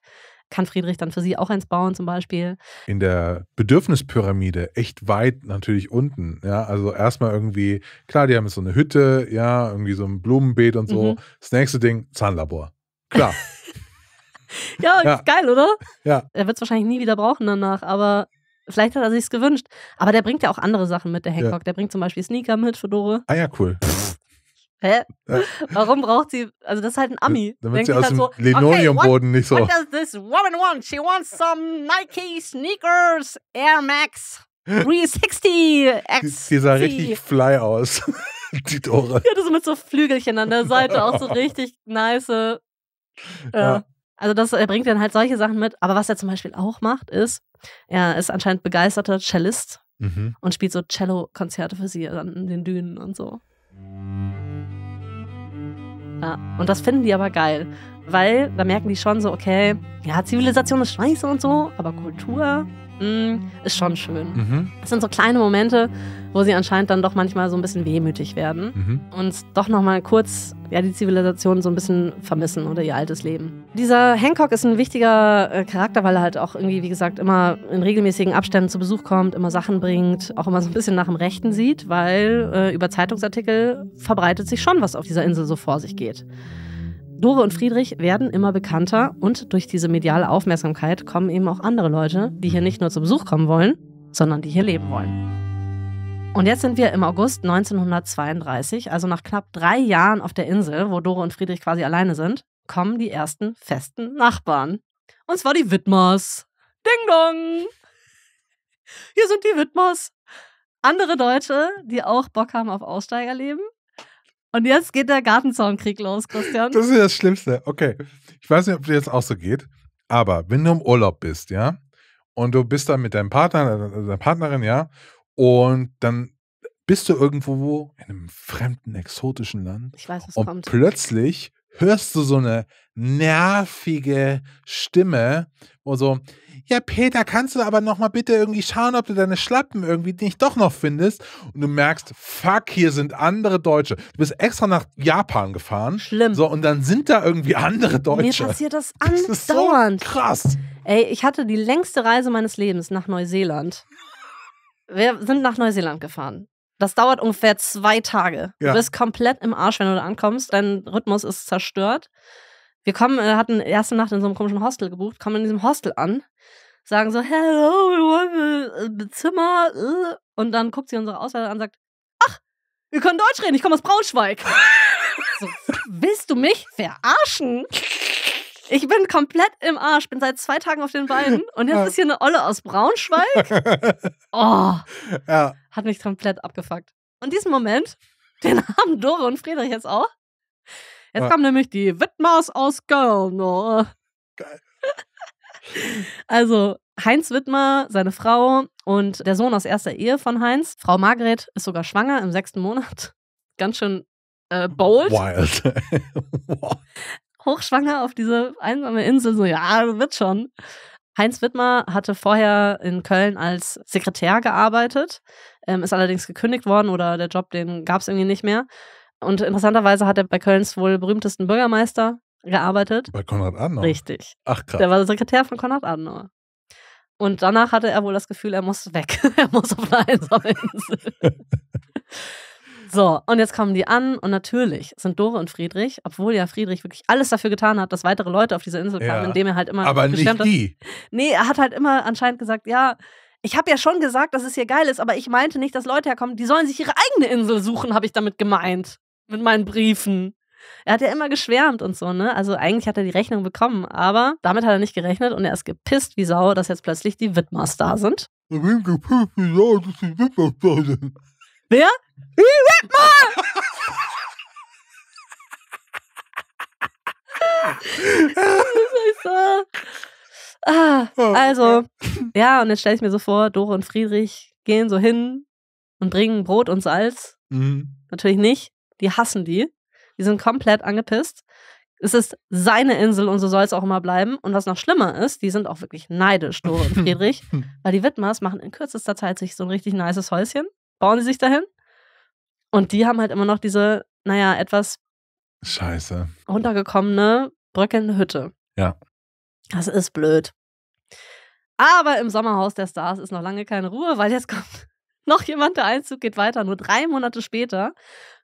kann Friedrich dann für sie auch eins bauen zum Beispiel. In der Bedürfnispyramide echt weit natürlich unten. Ja, also erstmal irgendwie, klar, die haben jetzt so eine Hütte, ja, irgendwie so ein Blumenbeet und so. Mhm. Das nächste Ding, Zahnlabor. Klar. ja, ja. geil, oder? Ja. Er wird es wahrscheinlich nie wieder brauchen danach, aber vielleicht hat er sich's gewünscht. Aber der bringt ja auch andere Sachen mit, der Hancock. Ja. Der bringt zum Beispiel Sneaker mit, Fedore. Ah ja, cool. Hä? Ja. Warum braucht sie, also das ist halt ein Ami. Damit Denkt sie aus halt dem so, Linoleumboden okay, nicht so. What does this woman want? She wants some Nike Sneakers, Air Max 360 X. Die, die sah richtig fly aus. die Dora. Ja, das mit so Flügelchen an der Seite, auch so richtig nice. Äh, ja. Also das, er bringt dann halt solche Sachen mit. Aber was er zum Beispiel auch macht, ist, er ist anscheinend begeisterter Cellist mhm. und spielt so Cello-Konzerte für sie an den Dünen und so. Ja, und das finden die aber geil. Weil da merken die schon so, okay, ja, Zivilisation ist scheiße und so, aber Kultur mh, hm, ist schon schön. Mhm. Das sind so kleine Momente, wo sie anscheinend dann doch manchmal so ein bisschen wehmütig werden mhm. und doch nochmal kurz ja, die Zivilisation so ein bisschen vermissen oder ihr altes Leben. Dieser Hancock ist ein wichtiger äh, Charakter, weil er halt auch irgendwie, wie gesagt, immer in regelmäßigen Abständen zu Besuch kommt, immer Sachen bringt, auch immer so ein bisschen nach dem Rechten sieht, weil äh, über Zeitungsartikel verbreitet sich schon, was auf dieser Insel so vor sich geht. Dore und Friedrich werden immer bekannter und durch diese mediale Aufmerksamkeit kommen eben auch andere Leute, die hier nicht nur zu Besuch kommen wollen, sondern die hier leben wollen. Und jetzt sind wir im August 1932, also nach knapp drei Jahren auf der Insel, wo Dore und Friedrich quasi alleine sind, kommen die ersten festen Nachbarn. Und zwar die Widmers. Ding dong! Hier sind die Widmers. Andere Leute, die auch Bock haben auf Aussteigerleben und jetzt geht der Gartenzaunkrieg los, Christian. Das ist das Schlimmste. Okay. Ich weiß nicht, ob dir jetzt auch so geht, aber wenn du im Urlaub bist, ja, und du bist dann mit deinem Partner, deiner Partnerin, ja, und dann bist du irgendwo in einem fremden, exotischen Land. Ich weiß, was und kommt. Plötzlich hörst du so eine nervige Stimme, wo so, ja Peter, kannst du aber noch mal bitte irgendwie schauen, ob du deine Schlappen irgendwie nicht doch noch findest? Und du merkst, fuck, hier sind andere Deutsche. Du bist extra nach Japan gefahren. Schlimm. So, und dann sind da irgendwie andere Deutsche. Mir passiert das andauernd. Das ist so krass. Ey, ich hatte die längste Reise meines Lebens nach Neuseeland. Wir sind nach Neuseeland gefahren. Das dauert ungefähr zwei Tage. Ja. Du bist komplett im Arsch, wenn du da ankommst. Dein Rhythmus ist zerstört. Wir kommen, äh, hatten erste Nacht in so einem komischen Hostel gebucht, kommen in diesem Hostel an, sagen so, hello, wir wollen äh, Zimmer. Äh. Und dann guckt sie unsere Auswahl an und sagt, ach, wir können Deutsch reden, ich komme aus Braunschweig. so, willst du mich verarschen? Ich bin komplett im Arsch, bin seit zwei Tagen auf den Beinen und jetzt ja. ist hier eine Olle aus Braunschweig. Oh, ja. hat mich komplett abgefuckt. Und diesen Moment, den haben Dore und Friedrich jetzt auch. Jetzt ja. kommt nämlich die Wittmaus aus Köln. Ne? Geil. also, Heinz Wittmer, seine Frau und der Sohn aus erster Ehe von Heinz. Frau Margret ist sogar schwanger im sechsten Monat. Ganz schön äh, bold. Wild. Hochschwanger auf diese einsame Insel. So, ja, wird schon. Heinz Wittmer hatte vorher in Köln als Sekretär gearbeitet, ähm, ist allerdings gekündigt worden oder der Job, den gab es irgendwie nicht mehr. Und interessanterweise hat er bei Kölns wohl berühmtesten Bürgermeister gearbeitet. Bei Konrad Adenauer? Richtig. Ach krass. Der war der Sekretär von Konrad Adenauer. Und danach hatte er wohl das Gefühl, er muss weg. er muss auf eine einsame Insel. so, und jetzt kommen die an und natürlich sind Dore und Friedrich, obwohl ja Friedrich wirklich alles dafür getan hat, dass weitere Leute auf diese Insel kamen, ja, indem er halt immer. Aber nicht die. Nee, er hat halt immer anscheinend gesagt, ja, ich habe ja schon gesagt, dass es hier geil ist, aber ich meinte nicht, dass Leute herkommen, die sollen sich ihre eigene Insel suchen, habe ich damit gemeint mit meinen Briefen. Er hat ja immer geschwärmt und so, ne? Also eigentlich hat er die Rechnung bekommen, aber damit hat er nicht gerechnet und er ist gepisst wie Sau, dass jetzt plötzlich die Widmers da sind. Ich bin gepisst wie Sau, dass die Widmers da sind. Wer? Die Widmers! Ah, ah, also, ja, und jetzt stelle ich mir so vor, Dore und Friedrich gehen so hin und bringen Brot und Salz. Mhm. Natürlich nicht. Die hassen die. Die sind komplett angepisst. Es ist seine Insel und so soll es auch immer bleiben. Und was noch schlimmer ist, die sind auch wirklich neidisch, Dore und Friedrich, hm. weil die Widmers machen in kürzester Zeit sich so ein richtig nices Häuschen, bauen sie sich dahin. Und die haben halt immer noch diese, naja, etwas Scheiße. runtergekommene, bröckelnde Hütte. Ja. Das ist blöd. Aber im Sommerhaus der Stars ist noch lange keine Ruhe, weil jetzt kommt noch jemand, der Einzug geht weiter. Nur drei Monate später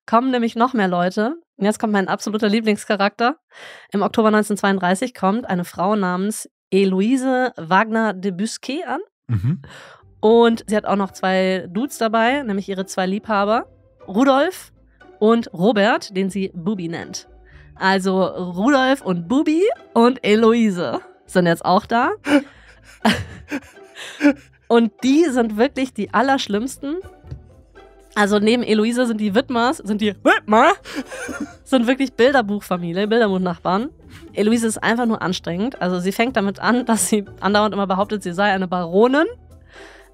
kommen nämlich noch mehr Leute. Und jetzt kommt mein absoluter Lieblingscharakter. Im Oktober 1932 kommt eine Frau namens Eloise Wagner de Busquet an. Mhm. Und sie hat auch noch zwei Dudes dabei, nämlich ihre zwei Liebhaber, Rudolf und Robert, den sie Bubi nennt. Also Rudolf und Bubi und Eloise sind jetzt auch da. und die sind wirklich die Allerschlimmsten, also neben Eloise sind die Wittmers, sind die Wittmer, sind wirklich Bilderbuchfamilie, Bilderbuchnachbarn. Eloise ist einfach nur anstrengend. Also sie fängt damit an, dass sie andauernd immer behauptet, sie sei eine Baronin,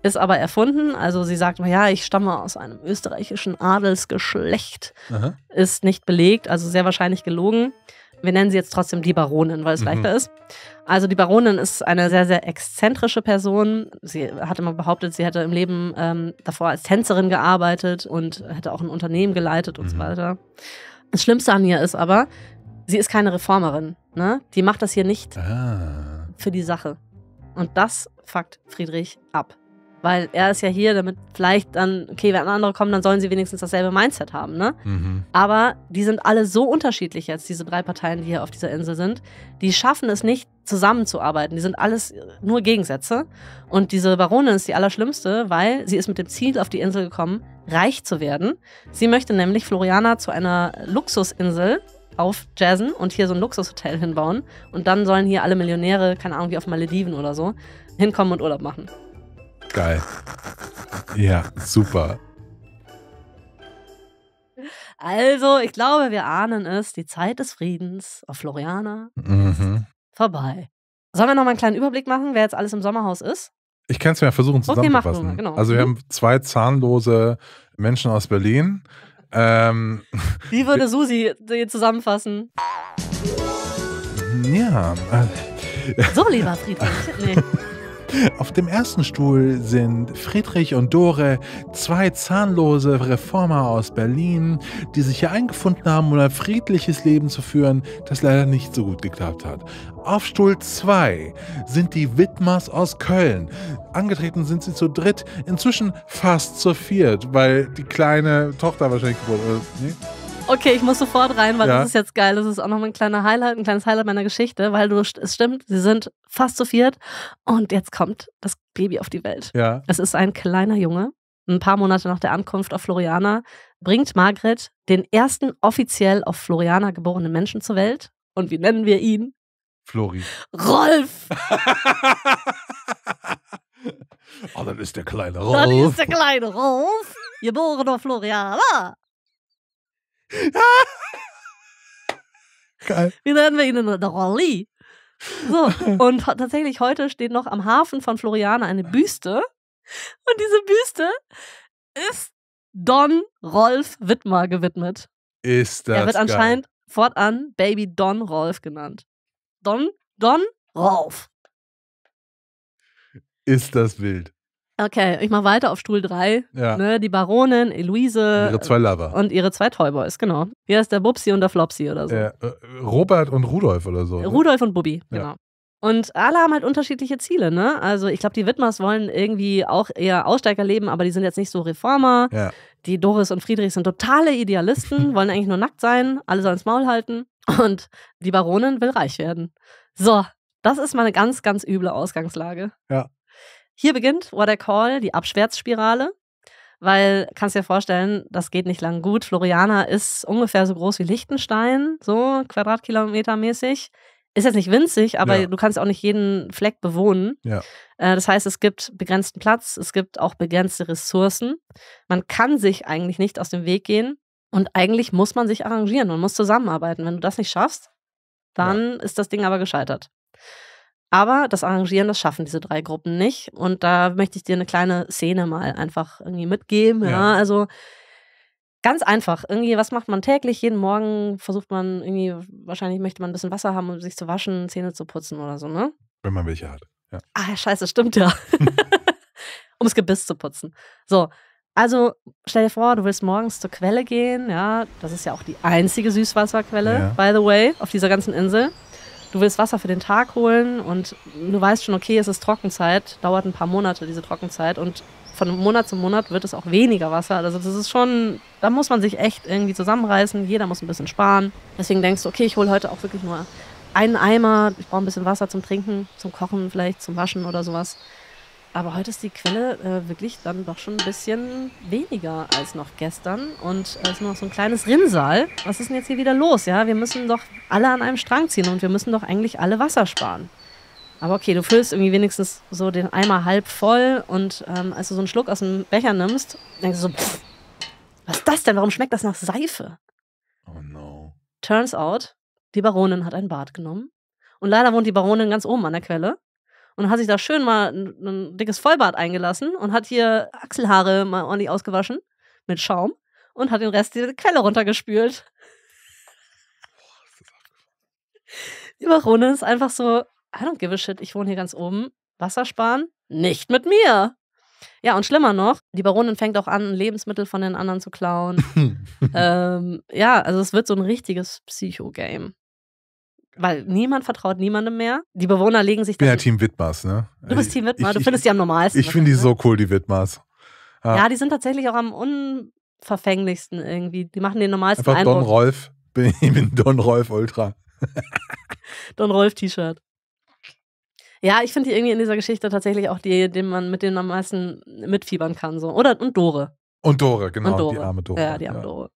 ist aber erfunden. Also sie sagt, immer, ja, ich stamme aus einem österreichischen Adelsgeschlecht, Aha. ist nicht belegt, also sehr wahrscheinlich gelogen. Wir nennen sie jetzt trotzdem die Baronin, weil es mhm. leichter ist. Also die Baronin ist eine sehr, sehr exzentrische Person. Sie hat immer behauptet, sie hätte im Leben ähm, davor als Tänzerin gearbeitet und hätte auch ein Unternehmen geleitet und mhm. so weiter. Das Schlimmste an ihr ist aber, sie ist keine Reformerin. Ne? Die macht das hier nicht ah. für die Sache. Und das fuckt Friedrich ab. Weil er ist ja hier, damit vielleicht dann, okay, wenn andere kommen, dann sollen sie wenigstens dasselbe Mindset haben, ne? Mhm. Aber die sind alle so unterschiedlich jetzt, diese drei Parteien, die hier auf dieser Insel sind. Die schaffen es nicht, zusammenzuarbeiten. Die sind alles nur Gegensätze. Und diese Baronin ist die allerschlimmste, weil sie ist mit dem Ziel auf die Insel gekommen, reich zu werden. Sie möchte nämlich Floriana zu einer Luxusinsel auf Jazzen und hier so ein Luxushotel hinbauen. Und dann sollen hier alle Millionäre, keine Ahnung, wie auf Malediven oder so, hinkommen und Urlaub machen. Geil. Ja, super. Also, ich glaube, wir ahnen es. Die Zeit des Friedens auf Floriana mhm. ist vorbei. Sollen wir noch mal einen kleinen Überblick machen, wer jetzt alles im Sommerhaus ist? Ich kann es mir versuchen zusammenzufassen. Okay, genau. Also wir mhm. haben zwei zahnlose Menschen aus Berlin. Ähm, Wie würde Susi die zusammenfassen? Ja. Äh. So, lieber Friedrich. Nee. Auf dem ersten Stuhl sind Friedrich und Dore, zwei zahnlose Reformer aus Berlin, die sich hier eingefunden haben, um ein friedliches Leben zu führen, das leider nicht so gut geklappt hat. Auf Stuhl 2 sind die Wittmers aus Köln. Angetreten sind sie zu dritt, inzwischen fast zu viert, weil die kleine Tochter wahrscheinlich geboren ist. Nee? Okay, ich muss sofort rein, weil ja. das ist jetzt geil. Das ist auch nochmal ein kleiner Highlight, ein kleines Highlight meiner Geschichte, weil du, es stimmt, sie sind fast zu viert und jetzt kommt das Baby auf die Welt. Ja. Es ist ein kleiner Junge. Ein paar Monate nach der Ankunft auf Floriana bringt Margret den ersten offiziell auf Floriana geborenen Menschen zur Welt. Und wie nennen wir ihn? Flori. Rolf! oh, dann ist der kleine Rolf. Dann ist der kleine Rolf, geboren auf Floriana. Geil. Wie nennen wir ihn denn? Der Rolli. So, und tatsächlich heute steht noch am Hafen von Floriana eine Büste. Und diese Büste ist Don Rolf Wittmer gewidmet. Ist das. Er wird geil. anscheinend fortan Baby Don Rolf genannt. Don, Don Rolf. Ist das wild. Okay, ich mache weiter auf Stuhl 3. Ja. Ne, die Baronin, Eloise. Und ihre zwei Lover. Und ihre zwei Toyboys, genau. Hier ist der Bubsi und der Flopsi oder so. Äh, Robert und Rudolf oder so. Ne? Rudolf und Bubi, genau. Ja. Und alle haben halt unterschiedliche Ziele, ne? Also ich glaube, die Widmers wollen irgendwie auch eher Aussteiger leben, aber die sind jetzt nicht so Reformer. Ja. Die Doris und Friedrich sind totale Idealisten, wollen eigentlich nur nackt sein, alle sollen ins Maul halten. Und die Baronin will reich werden. So, das ist mal eine ganz, ganz üble Ausgangslage. Ja. Hier beginnt What I Call die Abschwärtsspirale, weil kannst dir vorstellen, das geht nicht lang gut. Floriana ist ungefähr so groß wie Liechtenstein, so Quadratkilometermäßig. Ist jetzt nicht winzig, aber ja. du kannst auch nicht jeden Fleck bewohnen. Ja. Äh, das heißt, es gibt begrenzten Platz, es gibt auch begrenzte Ressourcen. Man kann sich eigentlich nicht aus dem Weg gehen und eigentlich muss man sich arrangieren und muss zusammenarbeiten. Wenn du das nicht schaffst, dann ja. ist das Ding aber gescheitert. Aber das Arrangieren, das schaffen diese drei Gruppen nicht. Und da möchte ich dir eine kleine Szene mal einfach irgendwie mitgeben. Ja. ja. also ganz einfach. Irgendwie, was macht man täglich? Jeden Morgen versucht man irgendwie, wahrscheinlich möchte man ein bisschen Wasser haben, um sich zu waschen, Zähne zu putzen oder so, ne? Wenn man welche hat. Ja. Ah, scheiße, stimmt ja. um das Gebiss zu putzen. So. Also stell dir vor, du willst morgens zur Quelle gehen, ja, das ist ja auch die einzige Süßwasserquelle, ja. by the way, auf dieser ganzen Insel du willst Wasser für den Tag holen und du weißt schon, okay, es ist Trockenzeit, dauert ein paar Monate diese Trockenzeit und von Monat zu Monat wird es auch weniger Wasser. Also das ist schon, da muss man sich echt irgendwie zusammenreißen, jeder muss ein bisschen sparen. Deswegen denkst du, okay, ich hole heute auch wirklich nur einen Eimer, ich brauche ein bisschen Wasser zum Trinken, zum Kochen vielleicht, zum Waschen oder sowas. Aber heute ist die Quelle äh, wirklich dann doch schon ein bisschen weniger als noch gestern. Und es äh, ist nur noch so ein kleines Rinnsal. Was ist denn jetzt hier wieder los? Ja, wir müssen doch alle an einem Strang ziehen und wir müssen doch eigentlich alle Wasser sparen. Aber okay, du füllst irgendwie wenigstens so den Eimer halb voll und ähm, als du so einen Schluck aus dem Becher nimmst, denkst du so, pff, was ist das denn? Warum schmeckt das nach Seife? Oh no. Turns out, die Baronin hat ein Bad genommen. Und leider wohnt die Baronin ganz oben an der Quelle und hat sich da schön mal ein, ein dickes Vollbad eingelassen und hat hier Achselhaare mal ordentlich ausgewaschen mit Schaum und hat den Rest der Quelle runtergespült. Die Marone ist einfach so, I don't give a shit, ich wohne hier ganz oben. Wasser sparen? Nicht mit mir! Ja, und schlimmer noch, die Baronin fängt auch an, Lebensmittel von den anderen zu klauen. ähm, ja, also es wird so ein richtiges Psycho-Game weil niemand vertraut niemandem mehr. Die Bewohner legen sich. Ich bin ja Team Wittmars, ne? Du bist Team Wittmar, du findest ich, die am normalsten. Ich finde die so ne? cool, die Wittmars. Ja. ja. die sind tatsächlich auch am unverfänglichsten irgendwie. Die machen den normalsten Einfach Eindruck. Don Rolf. Ich bin Don Rolf Ultra. Don Rolf T-Shirt. Ja, ich finde die irgendwie in dieser Geschichte tatsächlich auch die, den man mit denen am meisten mitfiebern kann. So. Oder und Dore. Und Dore, genau, und Dore. die arme Dore. Ja, die arme ja. Dore.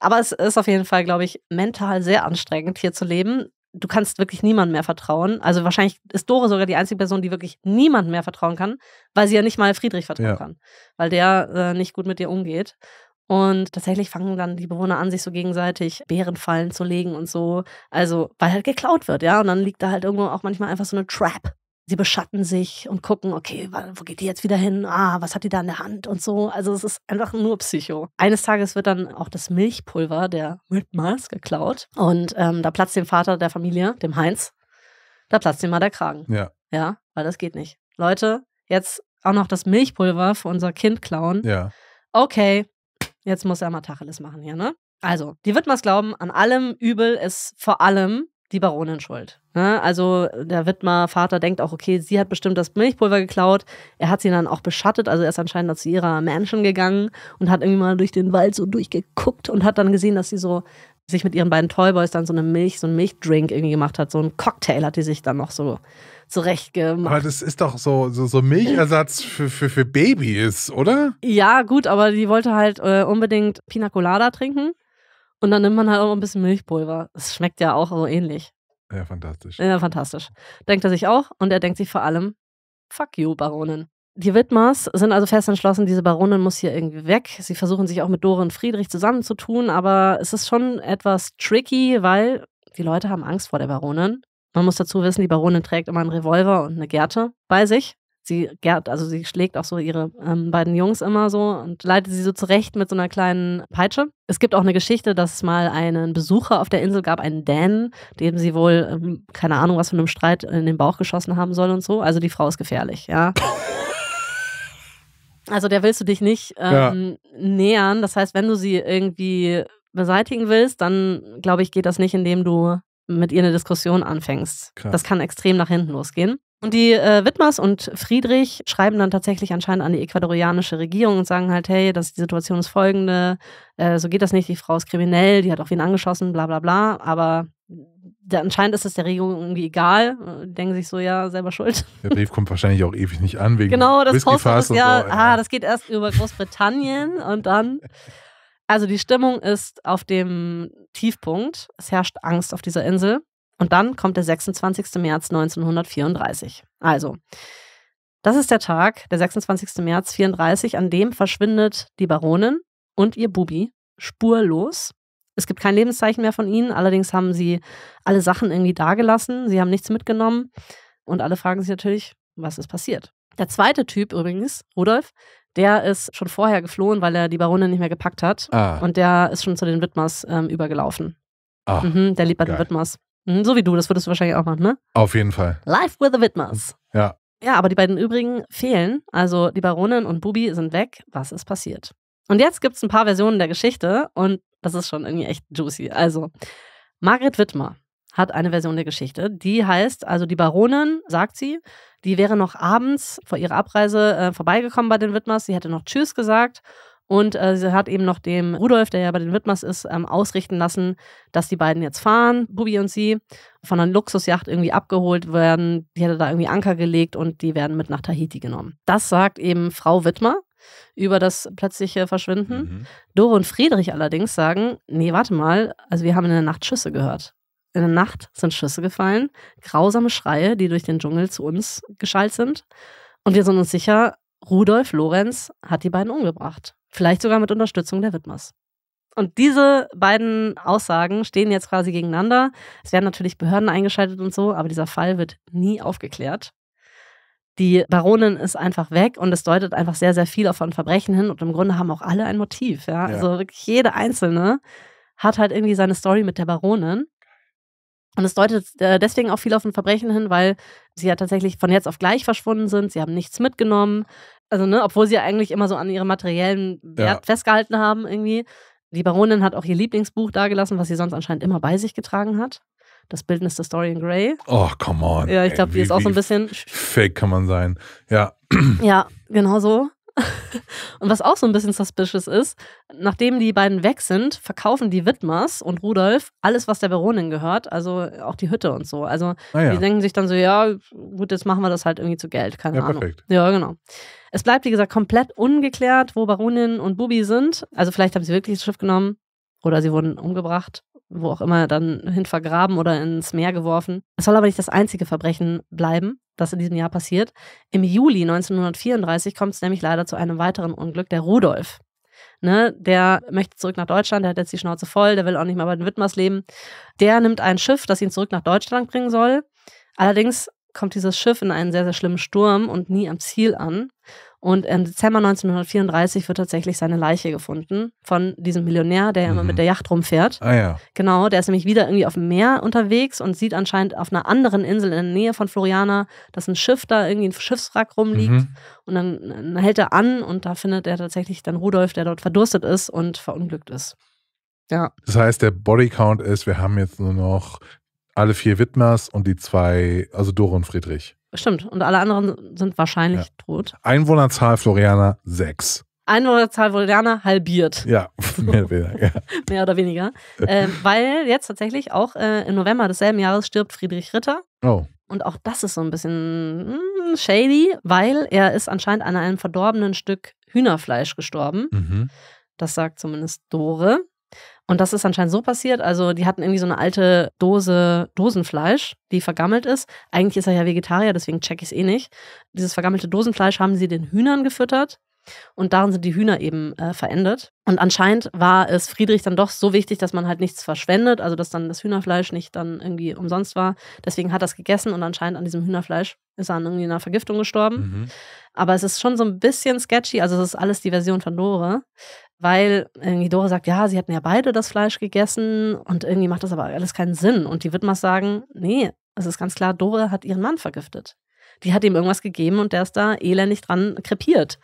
Aber es ist auf jeden Fall, glaube ich, mental sehr anstrengend, hier zu leben du kannst wirklich niemandem mehr vertrauen. Also wahrscheinlich ist Dore sogar die einzige Person, die wirklich niemandem mehr vertrauen kann, weil sie ja nicht mal Friedrich vertrauen ja. kann, weil der äh, nicht gut mit dir umgeht. Und tatsächlich fangen dann die Bewohner an, sich so gegenseitig Bärenfallen zu legen und so. Also, weil halt geklaut wird, ja. Und dann liegt da halt irgendwo auch manchmal einfach so eine Trap sie beschatten sich und gucken, okay, wo geht die jetzt wieder hin? Ah, was hat die da in der Hand und so. Also es ist einfach nur Psycho. Eines Tages wird dann auch das Milchpulver der Mildmars geklaut und ähm, da platzt dem Vater der Familie, dem Heinz, da platzt ihm mal der Kragen. Ja. Ja, weil das geht nicht. Leute, jetzt auch noch das Milchpulver für unser Kind klauen. Ja. Okay, jetzt muss er mal Tacheles machen hier, ne? Also, die Widmers glauben an allem Übel ist vor allem die Baronin schuld. Ne? Also der Wittmer Vater denkt auch, okay, sie hat bestimmt das Milchpulver geklaut. Er hat sie dann auch beschattet, also er ist anscheinend zu ihrer Mansion gegangen und hat irgendwie mal durch den Wald so durchgeguckt und hat dann gesehen, dass sie so sich mit ihren beiden Toyboys dann so eine Milch, so einen Milchdrink irgendwie gemacht hat. So einen Cocktail hat die sich dann noch so zurecht gemacht. Aber das ist doch so, so, so Milchersatz für, für, für Babys, oder? Ja, gut, aber die wollte halt äh, unbedingt Pina Colada trinken. Und dann nimmt man halt auch ein bisschen Milchpulver. Es schmeckt ja auch so ähnlich. Ja, fantastisch. Ja, fantastisch. Denkt er sich auch und er denkt sich vor allem, fuck you, Baronin. Die Widmers sind also fest entschlossen, diese Baronin muss hier irgendwie weg. Sie versuchen sich auch mit Dore Friedrich zusammenzutun, aber es ist schon etwas tricky, weil die Leute haben Angst vor der Baronin. Man muss dazu wissen, die Baronin trägt immer einen Revolver und eine Gerte bei sich sie gärt, also sie schlägt auch so ihre ähm, beiden Jungs immer so und leitet sie so zurecht mit so einer kleinen Peitsche. Es gibt auch eine Geschichte, dass es mal einen Besucher auf der Insel gab, einen Dan, dem sie wohl, ähm, keine Ahnung, was von einem Streit in den Bauch geschossen haben soll und so. Also die Frau ist gefährlich, ja. Also der willst du dich nicht ähm, ja. nähern. Das heißt, wenn du sie irgendwie beseitigen willst, dann glaube ich, geht das nicht, indem du mit ihr eine Diskussion anfängst. Krass. Das kann extrem nach hinten losgehen. Und die äh, Wittmers und Friedrich schreiben dann tatsächlich anscheinend an die ecuadorianische Regierung und sagen halt, hey, das, die Situation ist folgende, äh, so geht das nicht, die Frau ist kriminell, die hat auch wen angeschossen, bla bla bla. Aber der, anscheinend ist es der Regierung irgendwie egal. Äh, die denken sich so, ja, selber schuld. Der Brief kommt wahrscheinlich auch ewig nicht an, wegen Genau, das postet ja, so, ah, ja, ah, das geht erst über Großbritannien und dann. Also die Stimmung ist auf dem Tiefpunkt. Es herrscht Angst auf dieser Insel. Und dann kommt der 26. März 1934. Also, das ist der Tag, der 26. März 34, an dem verschwindet die Baronin und ihr Bubi spurlos. Es gibt kein Lebenszeichen mehr von ihnen, allerdings haben sie alle Sachen irgendwie dagelassen, sie haben nichts mitgenommen und alle fragen sich natürlich, was ist passiert. Der zweite Typ übrigens, Rudolf, der ist schon vorher geflohen, weil er die Baronin nicht mehr gepackt hat ah. und der ist schon zu den Widmers ähm, übergelaufen. Ah, mhm, der liebt bei den Widmers. Mhm, so wie du, das würdest du wahrscheinlich auch machen, ne? Auf jeden Fall. Live with the Widmers. Ja. Ja, aber die beiden übrigen fehlen. Also die Baronin und Bubi sind weg. Was ist passiert? Und jetzt gibt es ein paar Versionen der Geschichte und das ist schon irgendwie echt juicy. Also, Margret Wittmer hat eine Version der Geschichte, die heißt, also die Baronin, sagt sie, die wäre noch abends vor ihrer Abreise äh, vorbeigekommen bei den Wittmers, sie hätte noch Tschüss gesagt und äh, sie hat eben noch dem Rudolf, der ja bei den Widmers ist, ähm, ausrichten lassen, dass die beiden jetzt fahren, Bubi und sie, von einer Luxusjacht irgendwie abgeholt werden. Die hätte da irgendwie Anker gelegt und die werden mit nach Tahiti genommen. Das sagt eben Frau Widmer über das plötzliche Verschwinden. Mhm. Dore und Friedrich allerdings sagen, nee, warte mal, also wir haben in der Nacht Schüsse gehört. In der Nacht sind Schüsse gefallen, grausame Schreie, die durch den Dschungel zu uns geschallt sind. Und wir sind uns sicher, Rudolf Lorenz hat die beiden umgebracht. Vielleicht sogar mit Unterstützung der Widmers. Und diese beiden Aussagen stehen jetzt quasi gegeneinander. Es werden natürlich Behörden eingeschaltet und so, aber dieser Fall wird nie aufgeklärt. Die Baronin ist einfach weg und es deutet einfach sehr, sehr viel auf ein Verbrechen hin. Und im Grunde haben auch alle ein Motiv. Ja? ja. Also wirklich jede Einzelne hat halt irgendwie seine Story mit der Baronin. Und es deutet äh, deswegen auch viel auf ein Verbrechen hin, weil sie ja tatsächlich von jetzt auf gleich verschwunden sind. Sie haben nichts mitgenommen also ne, obwohl sie ja eigentlich immer so an ihrem materiellen Wert ja. festgehalten haben irgendwie. Die Baronin hat auch ihr Lieblingsbuch dagelassen, was sie sonst anscheinend immer bei sich getragen hat. Das Bildnis der Story in Grey. Oh, come on. Ja, ich glaube, die ist auch so ein bisschen. Fake kann man sein. Ja. Ja, genau so. Und was auch so ein bisschen suspicious ist, nachdem die beiden weg sind, verkaufen die Widmers und Rudolf alles, was der Baronin gehört, also auch die Hütte und so. Also ah ja. die denken sich dann so, ja, gut, jetzt machen wir das halt irgendwie zu Geld, keine ja, Ahnung. Perfekt. Ja, genau. Es bleibt, wie gesagt, komplett ungeklärt, wo Baronin und Bubi sind. Also vielleicht haben sie wirklich das Schiff genommen oder sie wurden umgebracht wo auch immer dann hin vergraben oder ins Meer geworfen. Es soll aber nicht das einzige Verbrechen bleiben, das in diesem Jahr passiert. Im Juli 1934 kommt es nämlich leider zu einem weiteren Unglück, der Rudolf. Ne, der möchte zurück nach Deutschland, der hat jetzt die Schnauze voll, der will auch nicht mehr bei den Widmers leben. Der nimmt ein Schiff, das ihn zurück nach Deutschland bringen soll. Allerdings kommt dieses Schiff in einen sehr, sehr schlimmen Sturm und nie am Ziel an. Und im Dezember 1934 wird tatsächlich seine Leiche gefunden von diesem Millionär, der mhm. immer mit mhm. der Yacht rumfährt. Ah ja. Genau, der ist nämlich wieder irgendwie auf dem Meer unterwegs und sieht anscheinend auf einer anderen Insel in der Nähe von Floriana, dass ein Schiff da irgendwie ein Schiffswrack rumliegt. Mhm. Und dann, hält er an und da findet er tatsächlich dann Rudolf, der dort verdurstet ist und verunglückt ist. Ja. Das heißt, der Bodycount ist, wir haben jetzt nur noch alle vier Widmers und die zwei, also Dore und Friedrich. Stimmt. Und alle anderen sind wahrscheinlich ja. tot. Einwohnerzahl Floriana 6. Einwohnerzahl Floriana halbiert. Ja, mehr oder weniger. Ja. mehr oder weniger. Äh, weil jetzt tatsächlich auch äh, im November desselben Jahres stirbt Friedrich Ritter. Oh. Und auch das ist so ein bisschen hm, shady, weil er ist anscheinend an einem verdorbenen Stück Hühnerfleisch gestorben. Mhm. Das sagt zumindest Dore. Und das ist anscheinend so passiert. Also, die hatten irgendwie so eine alte Dose Dosenfleisch, die vergammelt ist. Eigentlich ist er ja Vegetarier, deswegen check ich es eh nicht. Dieses vergammelte Dosenfleisch haben sie den Hühnern gefüttert. Und darin sind die Hühner eben äh, verendet. Und anscheinend war es Friedrich dann doch so wichtig, dass man halt nichts verschwendet, also dass dann das Hühnerfleisch nicht dann irgendwie umsonst war. Deswegen hat er es gegessen und anscheinend an diesem Hühnerfleisch ist er an irgendwie einer Vergiftung gestorben. Mhm. Aber es ist schon so ein bisschen sketchy, also es ist alles die Version von Lore weil irgendwie Dora sagt, ja, sie hatten ja beide das Fleisch gegessen und irgendwie macht das aber alles keinen Sinn. Und die Widmers sagen, nee, es ist ganz klar, Dora hat ihren Mann vergiftet. Die hat ihm irgendwas gegeben und der ist da elendig dran krepiert.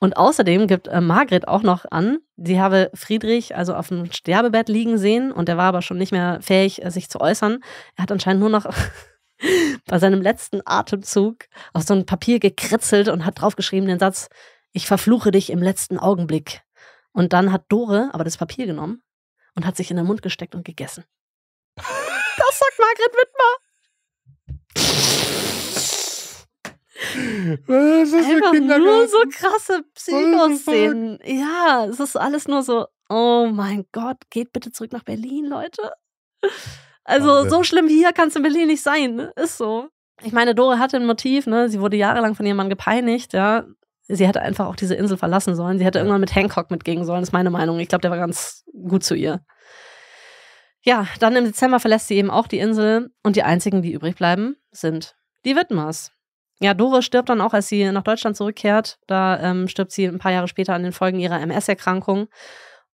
Und außerdem gibt äh, Margret auch noch an, sie habe Friedrich also auf dem Sterbebett liegen sehen und er war aber schon nicht mehr fähig, äh, sich zu äußern. Er hat anscheinend nur noch bei seinem letzten Atemzug auf so ein Papier gekritzelt und hat draufgeschrieben den Satz, ich verfluche dich im letzten Augenblick. Und dann hat Dore aber das Papier genommen und hat sich in den Mund gesteckt und gegessen. Das sagt Margret Wittmer. Das ist Einfach nur so krasse Psychoszenen. Ja, es ist alles nur so, oh mein Gott, geht bitte zurück nach Berlin, Leute. Also Wahnsinn. so schlimm wie hier kann es in Berlin nicht sein. Ne? Ist so. Ich meine, Dore hatte ein Motiv, ne? Sie wurde jahrelang von ihrem Mann gepeinigt, ja sie hätte einfach auch diese Insel verlassen sollen. Sie hätte irgendwann mit Hancock mitgehen sollen, ist meine Meinung. Ich glaube, der war ganz gut zu ihr. Ja, dann im Dezember verlässt sie eben auch die Insel und die einzigen, die übrig bleiben, sind die Widmers. Ja, Dore stirbt dann auch, als sie nach Deutschland zurückkehrt. Da ähm, stirbt sie ein paar Jahre später an den Folgen ihrer MS-Erkrankung.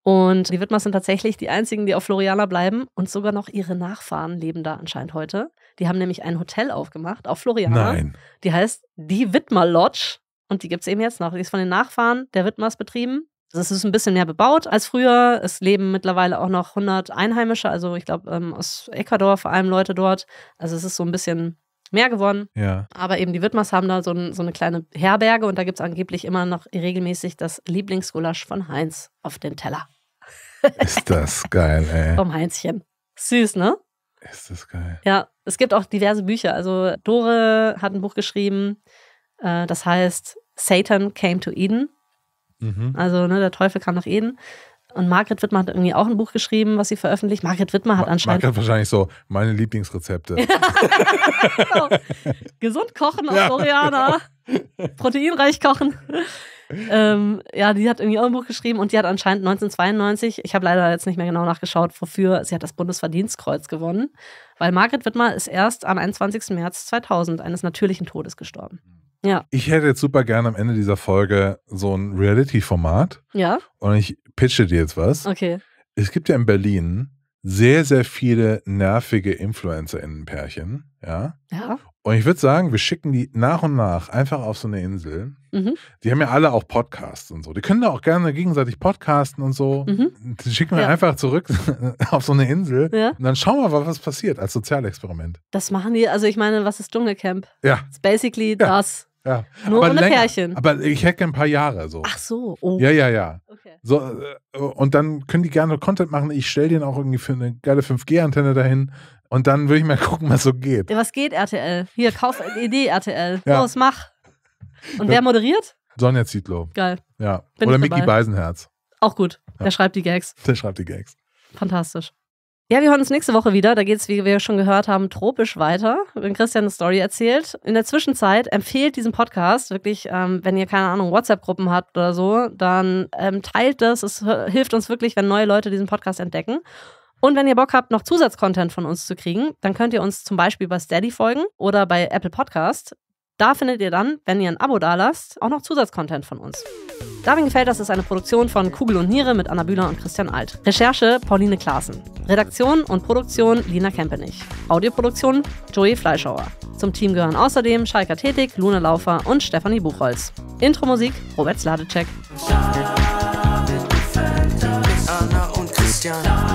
Und die Widmers sind tatsächlich die einzigen, die auf Floriana bleiben und sogar noch ihre Nachfahren leben da anscheinend heute. Die haben nämlich ein Hotel aufgemacht auf Floriana. Nein. Die heißt die Widmer Lodge und die gibt es eben jetzt noch. Die ist von den Nachfahren der Wittmers betrieben. Es ist ein bisschen mehr bebaut als früher. Es leben mittlerweile auch noch 100 Einheimische, also ich glaube ähm, aus Ecuador vor allem Leute dort. Also es ist so ein bisschen mehr geworden. Ja. Aber eben die Wittmers haben da so, ein, so eine kleine Herberge und da gibt es angeblich immer noch regelmäßig das Lieblingsgulasch von Heinz auf dem Teller. Ist das geil, ey. Vom Heinzchen. Süß, ne? Ist das geil. Ja, es gibt auch diverse Bücher. Also Dore hat ein Buch geschrieben. Äh, das heißt, Satan came to Eden. Mhm. Also ne, der Teufel kam nach Eden. Und Margret Wittmer hat irgendwie auch ein Buch geschrieben, was sie veröffentlicht. Margret Wittmer hat anscheinend. Margret wahrscheinlich so, meine Lieblingsrezepte. genau. Gesund kochen aus ja, Genau. Proteinreich kochen. ähm, ja, die hat irgendwie auch ein Buch geschrieben und die hat anscheinend 1992, ich habe leider jetzt nicht mehr genau nachgeschaut, wofür sie hat das Bundesverdienstkreuz gewonnen. Weil Margret Wittmer ist erst am 21. März 2000 eines natürlichen Todes gestorben. Ja. Ich hätte jetzt super gerne am Ende dieser Folge so ein Reality-Format. Ja. Und ich pitche dir jetzt was. Okay. Es gibt ja in Berlin sehr, sehr viele nervige InfluencerInnen-Pärchen. Ja. Ja. Und ich würde sagen, wir schicken die nach und nach einfach auf so eine Insel. Mhm. Die haben ja alle auch Podcasts und so. Die können da auch gerne gegenseitig podcasten und so. Mhm. Die schicken wir ja. einfach zurück auf so eine Insel. Ja. Und dann schauen wir mal, was passiert als Sozialexperiment. Das machen die, also ich meine, was ist Dschungelcamp? Ja. It's basically ja. das. Ja. Nur aber ohne länger, Pärchen. Aber ich hätte ein paar Jahre so. Ach so. Oh. Ja, ja, ja. Okay. So, äh, und dann können die gerne Content machen. Ich stelle den auch irgendwie für eine geile 5G-Antenne dahin. Und dann würde ich mal gucken, was so geht. was geht, RTL? Hier, kauf eine Idee, RTL. Ja. Los, mach. Und wer moderiert? Sonja Zietlow. Geil. Ja. Bin Oder Mickey Beisenherz. Auch gut. Ja. Der schreibt die Gags. Der schreibt die Gags. Fantastisch. Ja, wir hören uns nächste Woche wieder. Da geht es, wie wir schon gehört haben, tropisch weiter. Wenn Christian eine Story erzählt. In der Zwischenzeit empfehlt diesen Podcast wirklich, ähm, wenn ihr keine Ahnung, WhatsApp-Gruppen habt oder so, dann ähm, teilt das. Es hilft uns wirklich, wenn neue Leute diesen Podcast entdecken. Und wenn ihr Bock habt, noch Zusatzcontent von uns zu kriegen, dann könnt ihr uns zum Beispiel bei Steady folgen oder bei Apple Podcast. Da findet ihr dann, wenn ihr ein Abo dalasst, auch noch Zusatzcontent von uns. Darwin gefällt das ist eine Produktion von Kugel und Niere mit Anna Bühler und Christian Alt. Recherche Pauline Klaassen. Redaktion und Produktion Lina Kempenich. Audioproduktion Joey Fleischhauer. Zum Team gehören außerdem Schalker Tätig, Luna Laufer und Stefanie Buchholz. Intro-Musik Robert Sladecek. Anna und Christian.